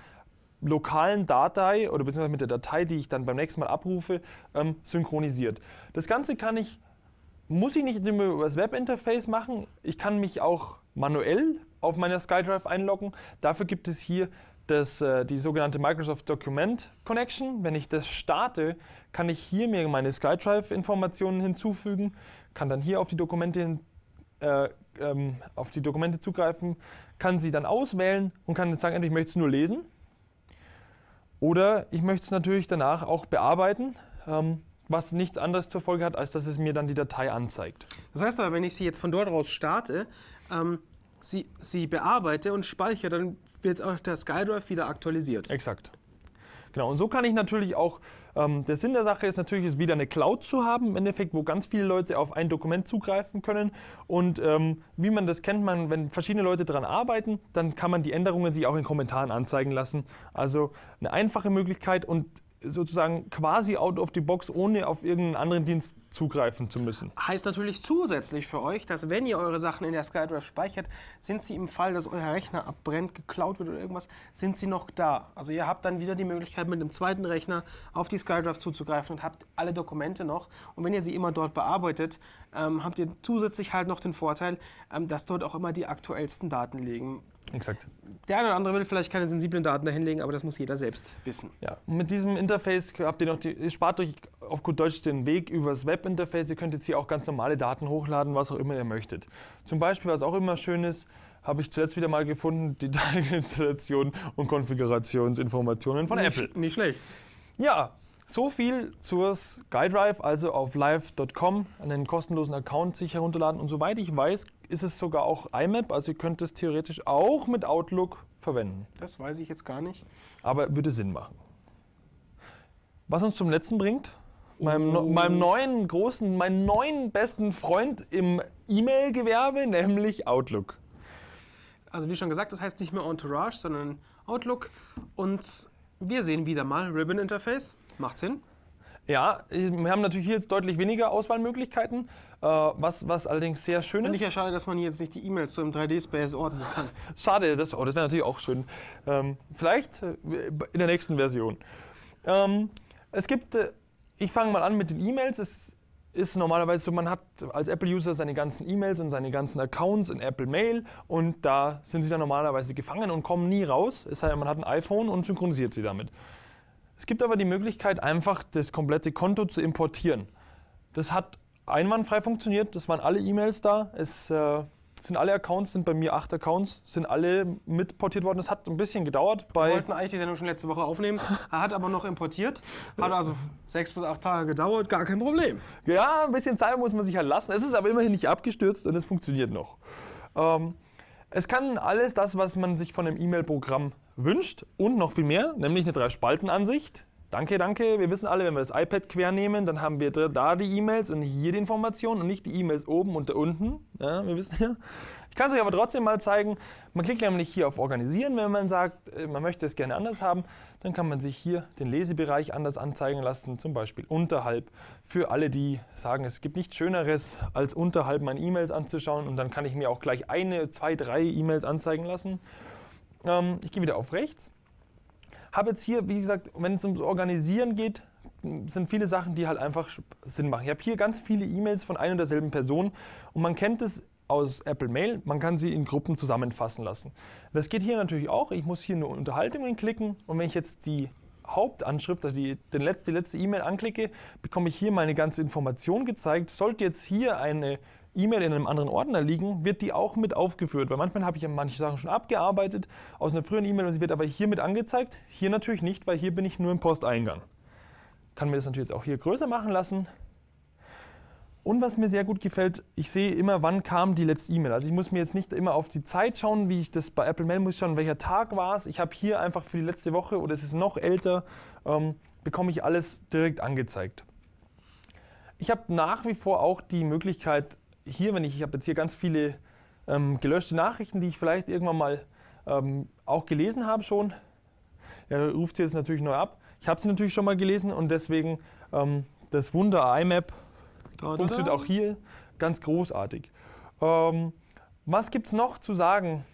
lokalen Datei oder beziehungsweise mit der Datei, die ich dann beim nächsten Mal abrufe, ähm, synchronisiert. Das Ganze kann ich, muss ich nicht immer über das Webinterface machen. Ich kann mich auch manuell auf meiner SkyDrive einloggen. Dafür gibt es hier das, äh, die sogenannte Microsoft Document Connection. Wenn ich das starte, kann ich hier mir meine SkyDrive-Informationen hinzufügen, kann dann hier auf die Dokumente hin, äh, ähm, auf die Dokumente zugreifen, kann sie dann auswählen und kann jetzt sagen, entweder ich möchte es nur lesen oder ich möchte es natürlich danach auch bearbeiten, ähm, was nichts anderes zur Folge hat, als dass es mir dann die Datei anzeigt. Das heißt aber, wenn ich sie jetzt von dort aus starte, ähm, sie, sie bearbeite und speichere, dann wird auch der SkyDrive wieder aktualisiert. Exakt. Genau, und so kann ich natürlich auch ähm, der Sinn der Sache ist natürlich, es wieder eine Cloud zu haben, im Endeffekt, wo ganz viele Leute auf ein Dokument zugreifen können. Und ähm, wie man das kennt, man, wenn verschiedene Leute daran arbeiten, dann kann man die Änderungen sich auch in Kommentaren anzeigen lassen. Also eine einfache Möglichkeit und sozusagen quasi out of the box, ohne auf irgendeinen anderen Dienst zugreifen zu müssen. Heißt natürlich zusätzlich für euch, dass wenn ihr eure Sachen in der SkyDrive speichert, sind sie im Fall, dass euer Rechner abbrennt, geklaut wird oder irgendwas, sind sie noch da. Also ihr habt dann wieder die Möglichkeit, mit dem zweiten Rechner auf die SkyDrive zuzugreifen und habt alle Dokumente noch. Und wenn ihr sie immer dort bearbeitet, ähm, habt ihr zusätzlich halt noch den Vorteil, ähm, dass dort auch immer die aktuellsten Daten liegen. Exakt. Der eine oder andere will vielleicht keine sensiblen Daten dahinlegen, aber das muss jeder selbst wissen. Ja, mit diesem Interface habt ihr noch die, ihr spart euch auf gut Deutsch den Weg über das Webinterface. Ihr könnt jetzt hier auch ganz normale Daten hochladen, was auch immer ihr möchtet. Zum Beispiel, was auch immer schön ist, habe ich zuletzt wieder mal gefunden, die <laughs> Installation und Konfigurationsinformationen von nicht, Apple. Nicht schlecht. Ja, so viel zur SkyDrive, also auf live.com, einen kostenlosen Account sich herunterladen. Und soweit ich weiß, ist es sogar auch IMAP, also ihr könnt es theoretisch auch mit Outlook verwenden. Das weiß ich jetzt gar nicht. Aber würde Sinn machen. Was uns zum letzten bringt, oh. meinem neuen großen, meinen neuen besten Freund im E-Mail-Gewerbe, nämlich Outlook. Also wie schon gesagt, das heißt nicht mehr Entourage, sondern Outlook. Und wir sehen wieder mal Ribbon Interface. Macht Sinn? Ja, wir haben natürlich hier jetzt deutlich weniger Auswahlmöglichkeiten, äh, was, was allerdings sehr schön Finde ist. Finde ich ja schade, dass man hier jetzt nicht die E-Mails so im 3D-Space ordnen kann. <laughs> Schade, das, oh, das wäre natürlich auch schön. Ähm, vielleicht äh, in der nächsten Version. Ähm, es gibt, äh, ich fange mal an mit den E-Mails. Es ist normalerweise so, man hat als Apple-User seine ganzen E-Mails und seine ganzen Accounts in Apple Mail und da sind sie dann normalerweise gefangen und kommen nie raus. Es sei denn, man hat ein iPhone und synchronisiert sie damit. Es gibt aber die Möglichkeit, einfach das komplette Konto zu importieren. Das hat einwandfrei funktioniert, das waren alle E-Mails da. Es äh, sind alle Accounts, sind bei mir acht Accounts, sind alle mitportiert worden. Das hat ein bisschen gedauert. Wir wollten eigentlich die Sendung schon letzte Woche aufnehmen, er hat aber noch importiert. Hat also sechs bis acht Tage gedauert, gar kein Problem. Ja, ein bisschen Zeit muss man sich halt lassen. Es ist aber immerhin nicht abgestürzt und es funktioniert noch. Ähm, es kann alles das, was man sich von einem E-Mail-Programm wünscht und noch viel mehr, nämlich eine Drei-Spalten-Ansicht. Danke, danke. Wir wissen alle, wenn wir das iPad quer nehmen, dann haben wir da die E-Mails und hier die Informationen und nicht die E-Mails oben und da unten. Ja, wir wissen ja. Ich kann es euch aber trotzdem mal zeigen. Man klickt nämlich hier auf Organisieren, wenn man sagt, äh, man möchte es gerne anders haben. Dann kann man sich hier den Lesebereich anders anzeigen lassen, zum Beispiel unterhalb. Für alle, die sagen, es gibt nichts Schöneres, als unterhalb meine E-Mails anzuschauen. Und dann kann ich mir auch gleich eine, zwei, drei E-Mails anzeigen lassen. Ähm, ich gehe wieder auf rechts. Habe jetzt hier, wie gesagt, wenn es ums Organisieren geht, sind viele Sachen, die halt einfach Sinn machen. Ich habe hier ganz viele E-Mails von einer und derselben Person und man kennt es aus Apple Mail, man kann sie in Gruppen zusammenfassen lassen. Das geht hier natürlich auch. Ich muss hier nur Unterhaltungen klicken und wenn ich jetzt die Hauptanschrift, also die, den letzte, die letzte E-Mail anklicke, bekomme ich hier meine ganze Information gezeigt. Sollte jetzt hier eine E-Mail in einem anderen Ordner liegen, wird die auch mit aufgeführt. Weil manchmal habe ich ja manche Sachen schon abgearbeitet aus einer früheren E-Mail und sie wird aber hier mit angezeigt. Hier natürlich nicht, weil hier bin ich nur im Posteingang. Kann mir das natürlich jetzt auch hier größer machen lassen. Und was mir sehr gut gefällt, ich sehe immer, wann kam die letzte E-Mail. Also ich muss mir jetzt nicht immer auf die Zeit schauen, wie ich das bei Apple Mail muss schauen, welcher Tag war es. Ich habe hier einfach für die letzte Woche oder es ist noch älter, ähm, bekomme ich alles direkt angezeigt. Ich habe nach wie vor auch die Möglichkeit, hier, wenn ich, ich habe jetzt hier ganz viele ähm, gelöschte Nachrichten, die ich vielleicht irgendwann mal ähm, auch gelesen habe schon. Er ruft sie jetzt natürlich neu ab. Ich habe sie natürlich schon mal gelesen und deswegen ähm, das Wunder IMAP funktioniert auch hier ganz großartig. Ähm, was gibt es noch zu sagen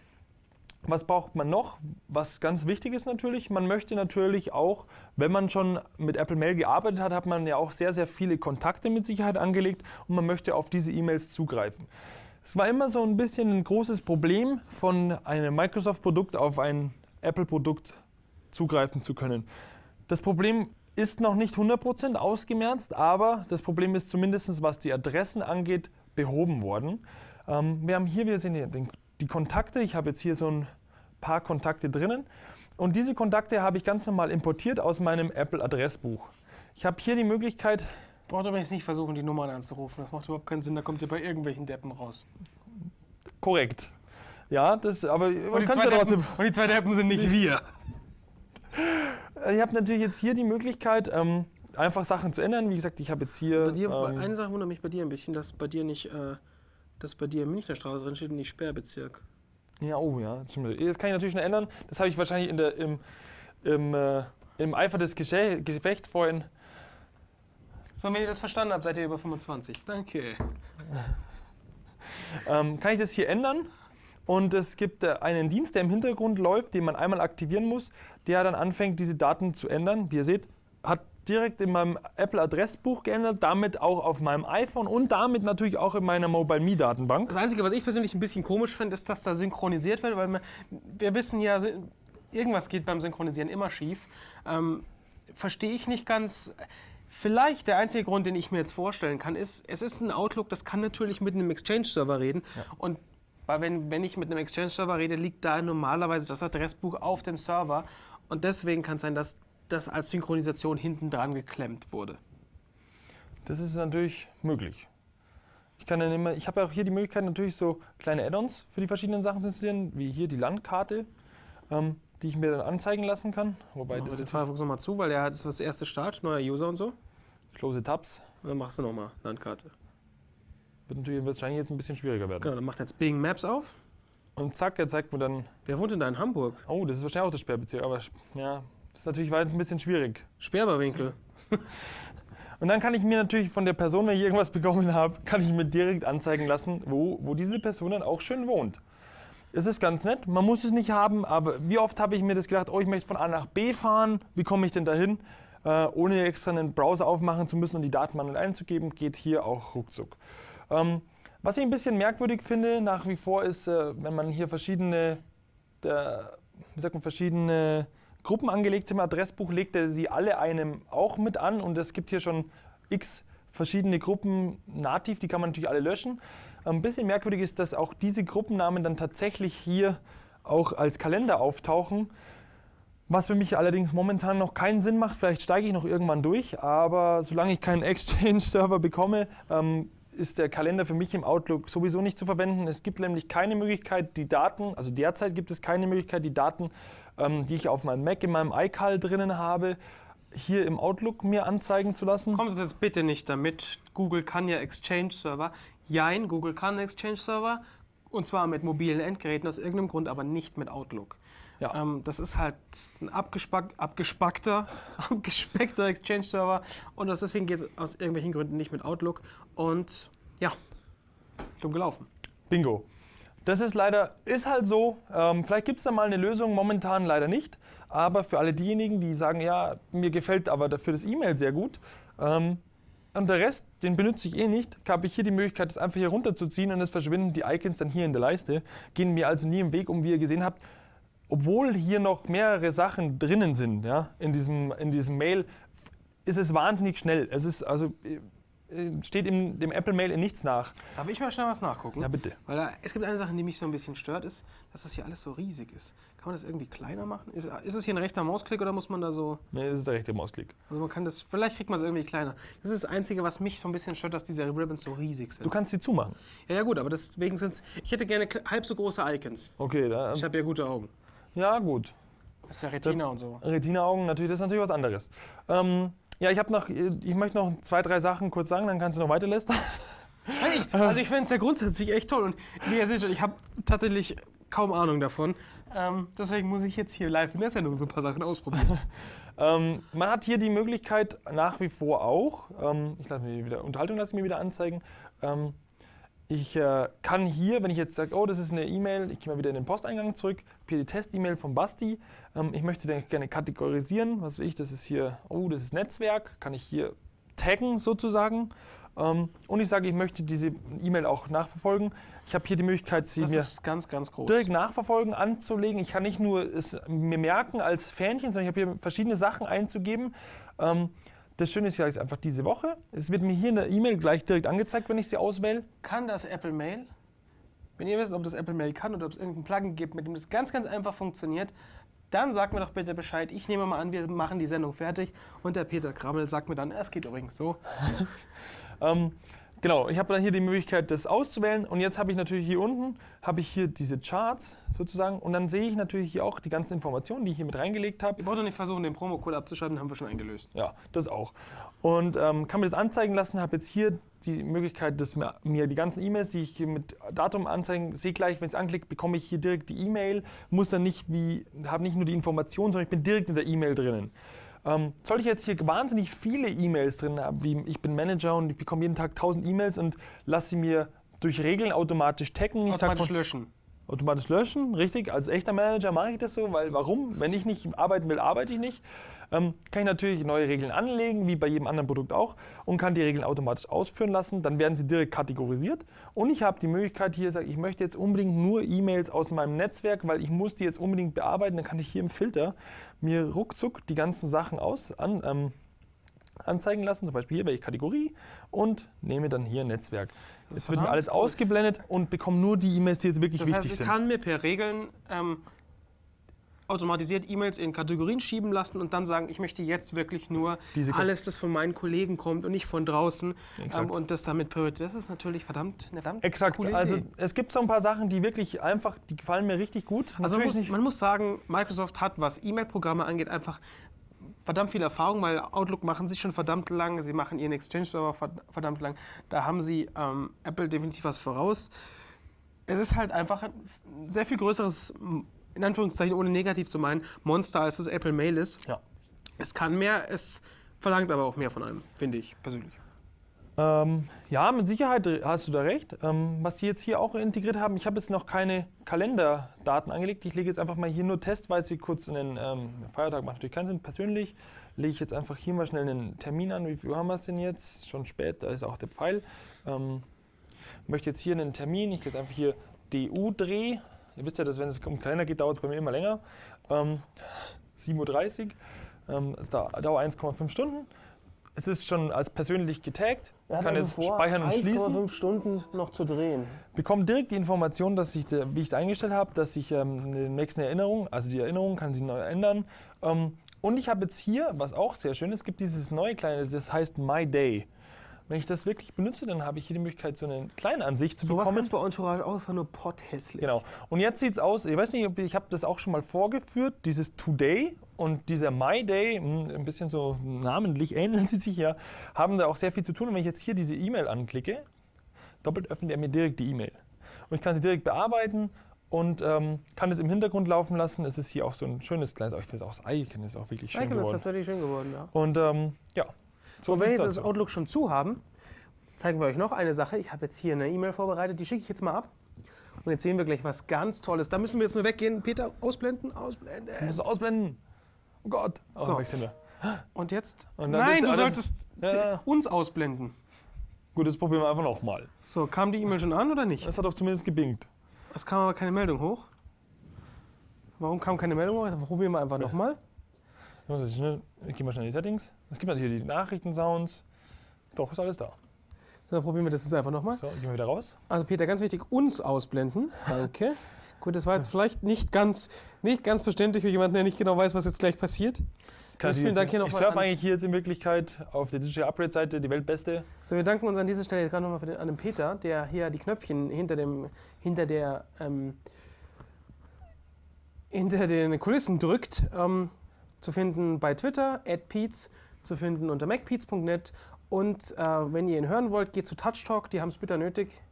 was braucht man noch? Was ganz wichtig ist natürlich, man möchte natürlich auch, wenn man schon mit Apple Mail gearbeitet hat, hat man ja auch sehr, sehr viele Kontakte mit Sicherheit angelegt und man möchte auf diese E-Mails zugreifen. Es war immer so ein bisschen ein großes Problem, von einem Microsoft-Produkt auf ein Apple-Produkt zugreifen zu können. Das Problem ist noch nicht 100% ausgemerzt, aber das Problem ist zumindest, was die Adressen angeht, behoben worden. Ähm, wir haben hier, wir sehen den die Kontakte. Ich habe jetzt hier so ein paar Kontakte drinnen. Und diese Kontakte habe ich ganz normal importiert aus meinem Apple-Adressbuch. Ich habe hier die Möglichkeit. Braucht aber jetzt nicht versuchen, die Nummern anzurufen. Das macht überhaupt keinen Sinn. Da kommt ihr bei irgendwelchen Deppen raus. Korrekt. Ja, das, aber man kann ja trotzdem. Und die zwei Deppen sind nicht wir. Ich habe natürlich jetzt hier die Möglichkeit, ähm, einfach Sachen zu ändern. Wie gesagt, ich habe jetzt hier. Bei dir, ähm, eine Sache wundert mich bei dir ein bisschen, dass bei dir nicht. Äh dass bei dir Münchner Straße drin steht und nicht Sperrbezirk. Ja, oh ja, das stimmt. Das kann ich natürlich noch ändern. Das habe ich wahrscheinlich in der, im, im, äh, im Eifer des Gesche Gefechts vorhin. So, wenn ihr das verstanden habt, seid ihr über 25. Danke. <laughs> ähm, kann ich das hier ändern? Und es gibt äh, einen Dienst, der im Hintergrund läuft, den man einmal aktivieren muss, der dann anfängt, diese Daten zu ändern. Wie ihr seht, hat direkt in meinem Apple-Adressbuch geändert, damit auch auf meinem iPhone und damit natürlich auch in meiner Mobile Me-Datenbank. Das Einzige, was ich persönlich ein bisschen komisch finde, ist, dass da synchronisiert wird, weil wir wissen ja, irgendwas geht beim Synchronisieren immer schief. Ähm, Verstehe ich nicht ganz. Vielleicht der einzige Grund, den ich mir jetzt vorstellen kann, ist, es ist ein Outlook, das kann natürlich mit einem Exchange-Server reden. Ja. Und weil wenn, wenn ich mit einem Exchange-Server rede, liegt da normalerweise das Adressbuch auf dem Server. Und deswegen kann es sein, dass das als Synchronisation hinten dran geklemmt wurde. Das ist natürlich möglich. Ich ich habe ja auch hier die Möglichkeit, natürlich so kleine Add-ons für die verschiedenen Sachen zu installieren, wie hier die Landkarte, ähm, die ich mir dann anzeigen lassen kann. Wobei Machen das. Den Firefox nochmal zu, weil der hat das erste Start, neuer User und so. Close Tabs. Und dann machst du nochmal Landkarte. Wird natürlich wahrscheinlich jetzt ein bisschen schwieriger werden. Genau, dann macht jetzt Bing Maps auf. Und zack, er zeigt mir dann. Wer wohnt denn da in Hamburg? Oh, das ist wahrscheinlich auch der Sperrbezirk, aber ja, das ist natürlich war jetzt ein bisschen schwierig. Sperberwinkel. <laughs> Und dann kann ich mir natürlich von der Person, wenn ich irgendwas bekommen habe, kann ich mir direkt anzeigen lassen, wo, wo diese Person dann auch schön wohnt. Es ist ganz nett, man muss es nicht haben, aber wie oft habe ich mir das gedacht, oh, ich möchte von A nach B fahren, wie komme ich denn dahin? Äh, ohne extra einen Browser aufmachen zu müssen und die Daten manuell einzugeben, geht hier auch ruckzuck. Ähm, was ich ein bisschen merkwürdig finde nach wie vor ist, äh, wenn man hier verschiedene, äh, wie sagt man, verschiedene Gruppen angelegt im Adressbuch legt er sie alle einem auch mit an und es gibt hier schon x verschiedene Gruppen nativ, die kann man natürlich alle löschen. Ein bisschen merkwürdig ist, dass auch diese Gruppennamen dann tatsächlich hier auch als Kalender auftauchen, was für mich allerdings momentan noch keinen Sinn macht. Vielleicht steige ich noch irgendwann durch, aber solange ich keinen <laughs> Exchange-Server bekomme, ähm, ist der Kalender für mich im Outlook sowieso nicht zu verwenden. Es gibt nämlich keine Möglichkeit, die Daten, also derzeit gibt es keine Möglichkeit, die Daten ähm, die ich auf meinem Mac in meinem iCal drinnen habe, hier im Outlook mir anzeigen zu lassen? Kommt jetzt bitte nicht damit. Google kann ja Exchange Server. Jein, Google kann Exchange Server. Und zwar mit mobilen Endgeräten aus irgendeinem Grund, aber nicht mit Outlook. Ja. Ähm, das ist halt ein abgespack, abgespackter, <laughs> abgespeckter Exchange-Server und deswegen geht es aus irgendwelchen Gründen nicht mit Outlook. Und ja, dumm gelaufen. Bingo. Das ist leider, ist halt so. Ähm, vielleicht gibt es da mal eine Lösung, momentan leider nicht. Aber für alle diejenigen, die sagen, ja, mir gefällt aber dafür das E-Mail sehr gut, ähm, und der Rest, den benutze ich eh nicht, habe ich hier die Möglichkeit, das einfach hier runterzuziehen und es verschwinden die Icons dann hier in der Leiste, gehen mir also nie im Weg um, wie ihr gesehen habt. Obwohl hier noch mehrere Sachen drinnen sind, ja, in diesem, in diesem Mail, ist es wahnsinnig schnell. Es ist also äh, äh, steht im, dem Apple Mail in nichts nach. Darf ich mal schnell was nachgucken? Ja, bitte. Weil da, es gibt eine Sache, die mich so ein bisschen stört, ist, dass das hier alles so riesig ist. Kann man das irgendwie kleiner machen? Ist, ist es hier ein rechter Mausklick oder muss man da so... Nee, das ist der rechte Mausklick. Also man kann das, vielleicht kriegt man es irgendwie kleiner. Das ist das Einzige, was mich so ein bisschen stört, dass diese Ribbons so riesig sind. Du kannst sie zumachen. Ja, ja gut, aber deswegen sind es... Ich hätte gerne halb so große Icons. Okay, da... Ähm ich habe ja gute Augen. Ja, gut. Das ist ja Retina da, und so. Retina-Augen, natürlich, das ist natürlich was anderes. Ähm, ja, ich habe noch, äh, ich möchte noch zwei, drei Sachen kurz sagen, dann kannst du noch weiterlästern. <laughs> also ich finde es ja grundsätzlich echt toll und wie ihr seht schon, ich habe tatsächlich kaum Ahnung davon. Ähm, deswegen muss ich jetzt hier live in der Sendung so ein paar Sachen ausprobieren. <laughs> ähm, man hat hier die Möglichkeit nach wie vor auch, ähm, ich lasse mir wieder Unterhaltung lasse ich mir wieder anzeigen, ähm, ich äh, kann hier, wenn ich jetzt sage, oh, das ist eine E-Mail, ich gehe mal wieder in den Posteingang zurück, hier die Test-E-Mail von Basti. Ähm, ich möchte den gerne kategorisieren, was will ich, das ist hier, oh, das ist Netzwerk, kann ich hier taggen sozusagen. Um, ähm, und ich sage, ich möchte diese E-Mail auch nachverfolgen. Ich habe hier die Möglichkeit, sie das mir ganz, ganz direkt nachverfolgen, anzulegen. Ich kann nicht nur es mir merken als Fähnchen, sondern ich habe hier verschiedene Sachen einzugeben. Um, ähm, das Schöne ist ja jetzt einfach diese Woche. Es wird mir hier in der E-Mail gleich direkt angezeigt, wenn ich sie auswähle. Kann das Apple Mail? Wenn ihr wisst, ob das Apple Mail kann oder ob es irgendein Plugin gibt, mit dem das ganz, ganz einfach funktioniert, dann sagt mir doch bitte Bescheid. Ich nehme mal an, wir machen die Sendung fertig und der Peter Krammel sagt mir dann, es geht übrigens so. <laughs> ähm, Genau, ich habe dann hier die Möglichkeit, das auszuwählen. Und jetzt habe ich natürlich hier unten, habe ich hier diese Charts sozusagen. Und dann sehe ich natürlich hier auch die ganzen Informationen, die ich hier mit reingelegt habe. Ich wollte nicht versuchen, den Promo-Code abzuschalten, haben wir schon eingelöst. Ja, das auch. Und ähm, kann mir das anzeigen lassen, habe jetzt hier die Möglichkeit, dass mir, mir die ganzen E-Mails, die ich hier mit Datum anzeigen, sehe gleich, wenn ich es anklicke, bekomme ich hier direkt die E-Mail, muss dann nicht wie, habe nicht nur die Informationen, sondern ich bin direkt in der E-Mail drinnen. Ähm, sollte ich jetzt hier wahnsinnig viele E-Mails drin haben, wie ich bin Manager und ich bekomme jeden Tag 1000 E-Mails und lasse sie mir durch Regeln automatisch taggen. Automatisch von, löschen. Automatisch löschen, richtig. Als echter Manager mache ich das so, weil warum? Wenn ich nicht arbeiten will, arbeite ich nicht ähm, kann ich natürlich neue Regeln anlegen, wie bei jedem anderen Produkt auch, und kann die Regeln automatisch ausführen lassen. Dann werden sie direkt kategorisiert und ich habe die Möglichkeit hier, sage ich möchte jetzt unbedingt nur E-Mails aus meinem Netzwerk, weil ich muss die jetzt unbedingt bearbeiten. Dann kann ich hier im Filter mir ruckzuck die ganzen Sachen aus an, ähm, anzeigen lassen, zum Beispiel hier welche Kategorie und nehme dann hier Netzwerk. jetzt wird mir alles cool. ausgeblendet und bekomme nur die E-Mails, die jetzt wirklich das heißt, wichtig sind. Das ich kann mir per Regeln ähm, automatisiert E-Mails in Kategorien schieben lassen und dann sagen, ich möchte jetzt wirklich nur alles, das von meinen Kollegen kommt und nicht von draußen ähm, und das damit priorisiert. Das ist natürlich verdammt, verdammt Exakt. Coole also Idee. es gibt so ein paar Sachen, die wirklich einfach, die gefallen mir richtig gut. Also man muss, man muss sagen, Microsoft hat, was E-Mail-Programme angeht, einfach verdammt viel Erfahrung, weil Outlook machen sie schon verdammt lang, sie machen ihren Exchange-Server verdammt lang. Da haben sie ähm, Apple definitiv was voraus. Es ist halt einfach ein sehr viel größeres in Anführungszeichen, ohne negativ zu meinen, Monster als das Apple Mail ist. Ja. Es kann mehr, es verlangt aber auch mehr von einem, finde ich persönlich. Ähm, ja, mit Sicherheit hast du da recht. Ähm, was die jetzt hier auch integriert haben, ich habe jetzt noch keine Kalenderdaten angelegt. Ich lege jetzt einfach mal hier nur testweise kurz in den ähm, Feiertag, macht natürlich keinen Sinn. Persönlich lege ich jetzt einfach hier mal schnell einen Termin an. Wie viel haben wir es denn jetzt? Schon spät, da ist auch der Pfeil. Ähm, möchte jetzt hier einen Termin, ich gehe jetzt einfach hier DU-Dreh Ihr wisst ja, dass wenn es um den Kalender geht, dauert es bei mir immer länger. Ähm, 7.30 Uhr, ähm, es dauert 1,5 Stunden. Es ist schon als persönlich getaggt, er kann also jetzt vor, speichern und schließen. 1,5 Stunden noch zu drehen. Bekommt direkt die Information, dass ich, wie ich es eingestellt habe, dass ich ähm, eine nächste Erinnerung, also die Erinnerung kann sie neu ändern. Ähm, und ich habe jetzt hier, was auch sehr schön ist, gibt dieses neue kleine, das heißt My Day. Wenn ich das wirklich benutze, dann habe ich hier die Möglichkeit, so eine kleine Ansicht zu so bekommen. So was ist bei Entourage aus, war nur pothässlich. Genau. Und jetzt sieht es aus, ich weiß nicht, ich habe das auch schon mal vorgeführt, dieses Today und dieser My Day, hm, ein bisschen so namentlich ähneln <laughs> sie sich ja, haben da auch sehr viel zu tun. Und wenn ich jetzt hier diese E-Mail anklicke, doppelt öffnet er mir direkt die E-Mail. Und ich kann sie direkt bearbeiten und ähm, kann es im Hintergrund laufen lassen. Es ist hier auch so ein schönes kleines, ich finde es auch das Icon ist auch wirklich schön Icon geworden. Das ist wirklich schön geworden, ja. Und ähm, ja, so, wenn jetzt das Outlook schon zu haben, zeigen wir euch noch eine Sache. Ich habe jetzt hier eine E-Mail vorbereitet, die schicke ich jetzt mal ab. Und jetzt sehen wir gleich was ganz Tolles. Da müssen wir jetzt nur weggehen. Peter, ausblenden, ausblenden. Du musst ausblenden. Oh Gott. Oh, so. Wechseln wir. Und jetzt? Und Nein, du solltest ja. uns ausblenden. Gut, das probieren wir einfach nochmal. So, kam die E-Mail schon an oder nicht? Das hat auch zumindest gebingt. Es kam aber keine Meldung hoch. Warum kam keine Meldung hoch? probieren wir einfach nochmal. Ich, ne, gehe mal schnell in die Settings. Es gibt natürlich die Nachrichtensounds. Doch, ist alles da. So, dann probieren wir das jetzt einfach nochmal. So, gehen wir wieder raus. Also Peter, ganz wichtig, uns ausblenden. Danke. <laughs> Gut, das war jetzt vielleicht nicht ganz, nicht ganz verständlich für jemanden, der nicht genau weiß, was jetzt gleich passiert. Kann ich vielen Dank hier nochmal. Ich surfe eigentlich hier jetzt in Wirklichkeit auf der Digital Upgrade Seite, die Weltbeste. So, wir danken uns an dieser Stelle gerade nochmal an den Peter, der hier die Knöpfchen hinter dem, hinter der, ähm, hinter den Kulissen drückt. Ähm, zu finden bei Twitter, at zu finden unter macpete's.net. Und äh, wenn ihr ihn hören wollt, geht zu Touch Talk, die haben es bitter nötig.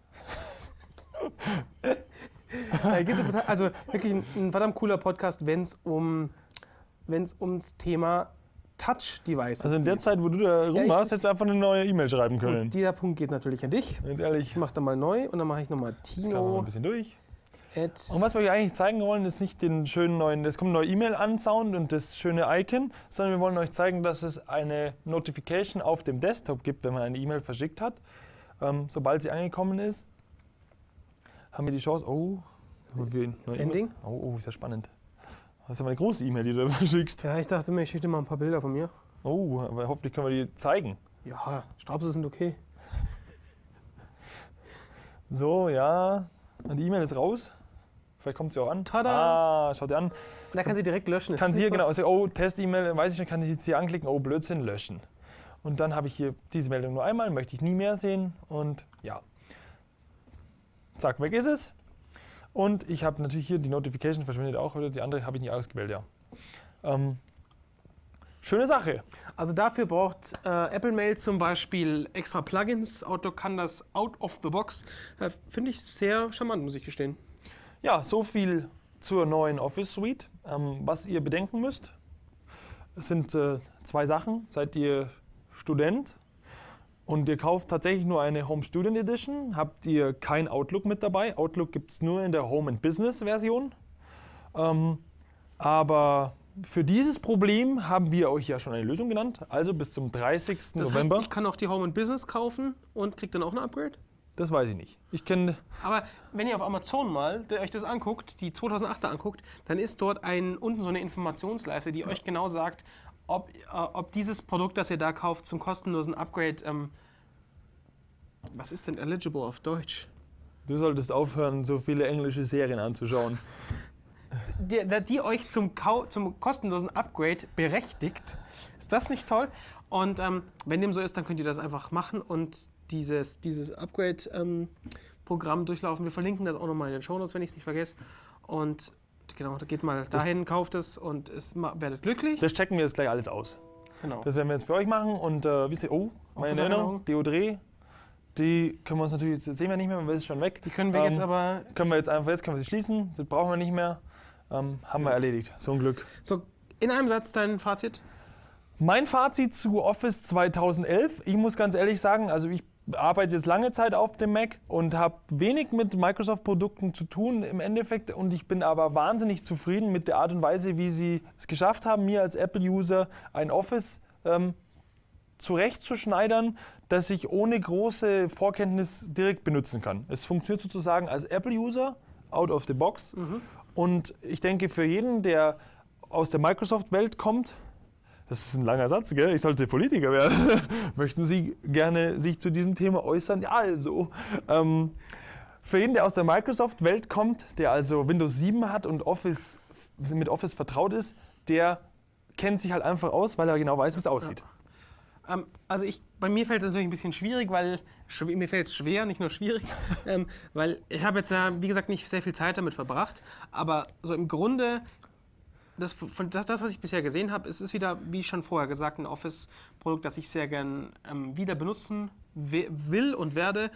<laughs> Äh, also wirklich ein, ein, verdammt cooler Podcast, wenn es um, wenn's ums Thema Touch-Devices geht. Also in der geht. Zeit, wo du da rumwarst, ja, hättest du einfach eine neue E-Mail schreiben können. Und dieser Punkt geht natürlich an dich. Ganz ehrlich. Ich mach da mal neu und dann mache ich nochmal Tino. Jetzt wir mal ein bisschen durch. Und was wir euch eigentlich zeigen wollen, ist nicht den schönen neuen, es kommt ein neuer E-Mail-An-Sound und das schöne Icon, sondern wir wollen euch zeigen, dass es eine Notification auf dem Desktop gibt, wenn man eine E-Mail verschickt hat. Ähm, sobald sie angekommen ist, haben wir die Chance, oh, Sending? oh, oh, ist ja spannend. Das ist aber eine große E-Mail, die du da <laughs> verschickst. Ja, ich dachte mir, ich schicke dir mal ein paar Bilder von mir. Oh, aber hoffentlich können wir die zeigen. Ja, Strapse sind okay. So, ja. Und die E-Mail ist raus. Vielleicht kommt sie auch an. Tada! Ah, schaut ihr an. Und dann kann sie direkt löschen. Kann sie hier, genau, also, oh, Test-E-Mail, weiß ich schon, kann ich jetzt hier anklicken, oh, Blödsinn, löschen. Und dann habe ich hier diese Meldung nur einmal, möchte ich nie mehr sehen und ja. Zack, weg ist es. Und ich habe natürlich hier die Notification verschwindet auch, oder die andere habe ich nicht ausgewählt, ja. Ähm, schöne Sache. Also dafür braucht äh, Apple Mail zum Beispiel extra Plugins. Auto kann das out of the box. Äh, Finde ich sehr charmant, muss ich gestehen. Ja, so viel zur neuen Office Suite. Ähm, was ihr bedenken müsst, es sind äh, zwei Sachen. Seid ihr Student und ihr kauft tatsächlich nur eine Home Student Edition, habt ihr kein Outlook mit dabei. Outlook gibt es nur in der Home and Business Version. Ähm, aber für dieses Problem haben wir euch ja schon eine Lösung genannt. Also bis zum 30. Das November. Heißt, ich kann auch die Home and Business kaufen und kriege dann auch ein Upgrade? Das weiß ich nicht. Ich kenne. Aber wenn ihr auf Amazon mal euch das anguckt, die 2008er anguckt, dann ist dort ein, unten so eine Informationsleiste, die ja. euch genau sagt, ob, äh, ob dieses Produkt, das ihr da kauft, zum kostenlosen Upgrade. Ähm, was ist denn eligible auf Deutsch? Du solltest aufhören, so viele englische Serien anzuschauen. <laughs> Die, die euch zum, Kau zum kostenlosen Upgrade berechtigt. Ist das nicht toll? Und ähm, wenn dem so ist, dann könnt ihr das einfach machen und dieses, dieses Upgrade-Programm ähm, durchlaufen. Wir verlinken das auch nochmal in den Shownotes, wenn ich es nicht vergesse. Und genau, da geht mal dahin, das, kauft es und es, werdet glücklich. Das checken wir jetzt gleich alles aus. Genau. Das werden wir jetzt für euch machen und äh, wie ist oh, die, oh, meine Erinnerung, Deodreh, die können wir uns natürlich, jetzt sehen wir nicht mehr, weil es ist schon weg. Die können wir ähm, jetzt aber... Können wir jetzt einfach, jetzt können wir sie schließen, das brauchen wir nicht mehr. Ähm, haben ja. wir erledigt, so ein Glück. So, in einem Satz dein Fazit? Mein Fazit zu Office 2011, ich muss ganz ehrlich sagen, also ich arbeite jetzt lange Zeit auf dem Mac und habe wenig mit Microsoft-Produkten zu tun im Endeffekt und ich bin aber wahnsinnig zufrieden mit der Art und Weise, wie sie es geschafft haben, mir als Apple-User ein Office ähm, zurechtzuschneidern, das ich ohne große Vorkenntnis direkt benutzen kann. Es funktioniert sozusagen als Apple-User out of the box mhm. und ich denke für jeden, der aus der Microsoft-Welt kommt das ist ein langer Satz, gell? Ich sollte Politiker werden. <laughs> Möchten Sie gerne sich zu diesem Thema äußern? Ja, also. Ähm, für jeden, der aus der Microsoft-Welt kommt, der also Windows 7 hat und Office, mit Office vertraut ist, der kennt sich halt einfach aus, weil er genau weiß, wie es aussieht. Ja. Ähm, also ich, bei mir fällt es natürlich ein bisschen schwierig, weil schw mir fällt es schwer, nicht nur schwierig, <laughs> ähm, weil ich habe jetzt ja, wie gesagt, nicht sehr viel Zeit damit verbracht, aber so im Grunde das, das, das, was ich bisher gesehen habe, ist, ist wieder, wie schon vorher gesagt, ein Office-Produkt, das ich sehr gern ähm, wieder benutzen will und werde.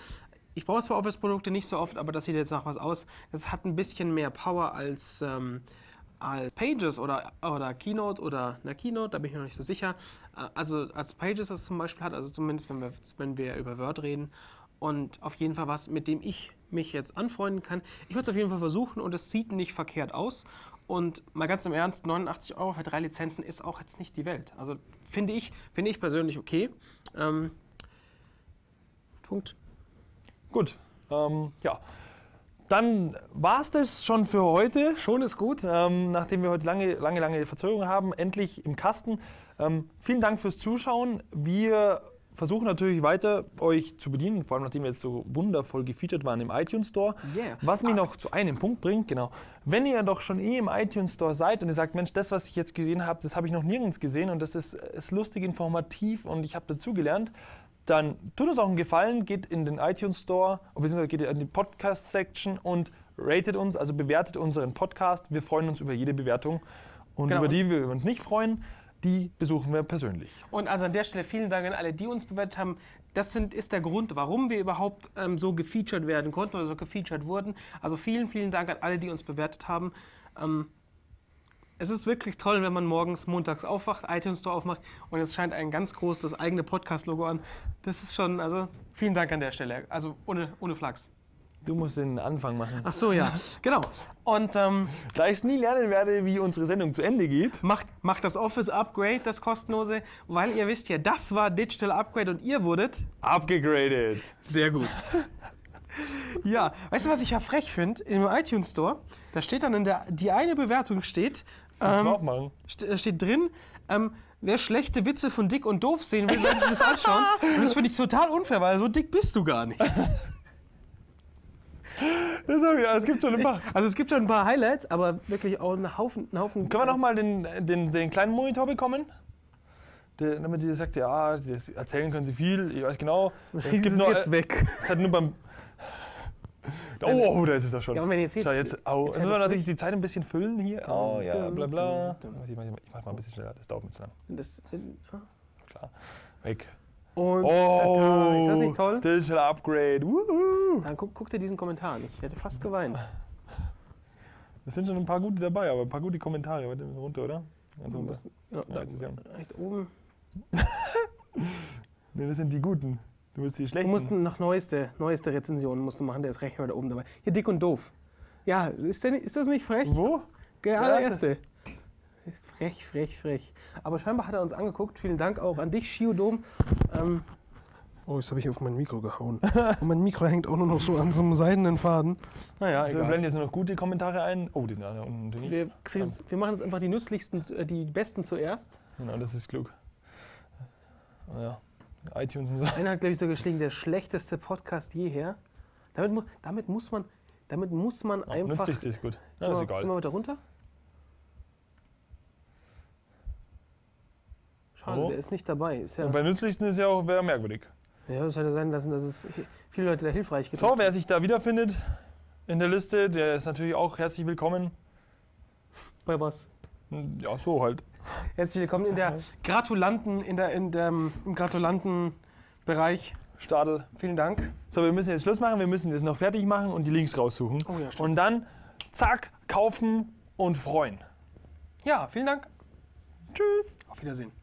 Ich brauche zwar Office-Produkte nicht so oft, aber das sieht jetzt nach was aus. Das hat ein bisschen mehr Power als, ähm, als Pages oder, oder Keynote oder na Keynote, da bin ich mir noch nicht so sicher. Äh, also als Pages das zum Beispiel hat, also zumindest wenn wir, wenn wir über Word reden. Und auf jeden Fall was, mit dem ich mich jetzt anfreunden kann. Ich würde es auf jeden Fall versuchen und es sieht nicht verkehrt aus. Und mal ganz im Ernst, 89 Euro für drei Lizenzen ist auch jetzt nicht die Welt. Also finde ich, finde ich persönlich okay. Ähm, Punkt. Gut. Ähm, ja. Dann war es das schon für heute. Schon ist gut. Ähm, nachdem wir heute lange, lange, lange Verzögerung haben, endlich im Kasten. Ähm, vielen Dank fürs Zuschauen. Wir versuche natürlich weiter euch zu bedienen, vor allem nachdem wir jetzt so wundervoll gefeatured waren im iTunes Store. Yeah. Was mich ah. noch zu einem Punkt bringt, genau. Wenn ihr doch schon eh im iTunes Store seid und ihr sagt, Mensch, das, was ich jetzt gesehen habe, das habe ich noch nirgends gesehen und das ist, ist lustig, informativ und ich habe dazugelernt, dann tut uns auch einen Gefallen, geht in den iTunes Store, beziehungsweise geht in die Podcast-Section und ratet uns, also bewertet unseren Podcast. Wir freuen uns über jede Bewertung. Und genau. über die wir uns nicht freuen, die besuchen wir persönlich. Und also an der Stelle vielen Dank an alle, die uns bewertet haben. Das sind, ist der Grund, warum wir überhaupt ähm, so gefeatured werden konnten oder so gefeatured wurden. Also vielen, vielen Dank an alle, die uns bewertet haben. Ähm, es ist wirklich toll, wenn man morgens, montags aufwacht, iTunes Store aufmacht und es scheint ein ganz großes eigene Podcast-Logo an. Das ist schon, also vielen Dank an der Stelle. Also ohne, ohne Flachs. Du musst den Anfang machen. Ach so, ja. Genau. Und ähm, da ich nie lernen werde, wie unsere Sendung zu Ende geht. Macht, macht das Office Upgrade, das kostenlose, weil ihr wisst ja, das war Digital Upgrade und ihr wurdet. Upgegradet. Sehr gut. <laughs> ja, weißt du, was ich ja frech finde? Im iTunes Store, da steht dann in der, die eine Bewertung steht. Das ähm, mal aufmachen. Steht drin, ähm, wer schlechte Witze von dick und doof sehen will, soll sich das anschauen. Und <laughs> das finde ich total unfair, weil so dick bist du gar nicht. <laughs> Das ich, also es gibt schon ein paar. Also es gibt schon ein paar Highlights, aber wirklich auch einen Haufen. Einen Haufen Können wir nochmal den, den, den kleinen Monitor bekommen? Der, damit ihr sagt, ja, das erzählen können sie viel, ich weiß genau. Es gibt ist nur, jetzt äh, weg. <laughs> Es hat nur beim. Oh, da ist es doch schon. Ja, wenn jetzt Schau, jetzt, oh, jetzt müssen wir natürlich die Zeit ein bisschen füllen hier. Dum, oh ja, bla bla. Dum, dum. Ich, mach, mal ein bisschen schneller, das dauert mir zu lang. Das, oh. Klar. Weg. Und oh, ist das nicht oh, toll? Digital Upgrade. Dann guck, guck dir diesen Kommentar an. Ich hätte fast geweint. Es sind schon ein paar gute dabei, aber ein paar gute Kommentare weiter runter, oder? Also das, ja, ja, jetzt Recht oben. <laughs> ne, das sind die guten. Du musst die schlechten. Du musst nach neueste, neueste Rezensionen musst du machen, der ist recht weit oben dabei. Hier dick und doof. Ja, ist, der, ist das nicht frech? Wo? Der allererste. Ja, Frech, frech, frech. Aber scheinbar hat er uns angeguckt. Vielen Dank auch an dich, Shiodom. Ähm oh, jetzt habe ich auf mein Mikro gehauen. Und mein Mikro hängt auch nur noch so an so einem seidenen Faden. Naja, egal. Wir blenden jetzt nur noch gute Kommentare ein. Oh, den da unten, den wir, wir machen jetzt einfach die nützlichsten, äh, die besten zuerst. Genau, das ist klug. Naja, iTunes und so. Einer hat, glaube ich, so geschrieben, der schlechteste Podcast jeher. Damit, mu damit muss man, damit muss man oh, einfach... Nützlichste ist gut. Ja, ist egal. Gehen Immer weiter runter. Schade, der ist nicht dabei. Ist ja Und bei nützlichsten ist ja auch wer merkwürdig. Ja, das hätte sein lassen, dass es viele Leute da hilfreich gibt. So, wer sich da wiederfindet in der Liste, der ist natürlich auch herzlich willkommen. Bei was? Hm, ja, so halt. Herzlich willkommen in der Gratulanten, in der, in der, ähm, im Gratulantenbereich. Stadel. Vielen Dank. So, wir müssen jetzt Schluss machen, wir müssen das noch fertig machen und die Links raussuchen. Oh ja, stimmt. Und dann, zack, kaufen und freuen. Ja, vielen Dank. Tschüss. Auf Wiedersehen.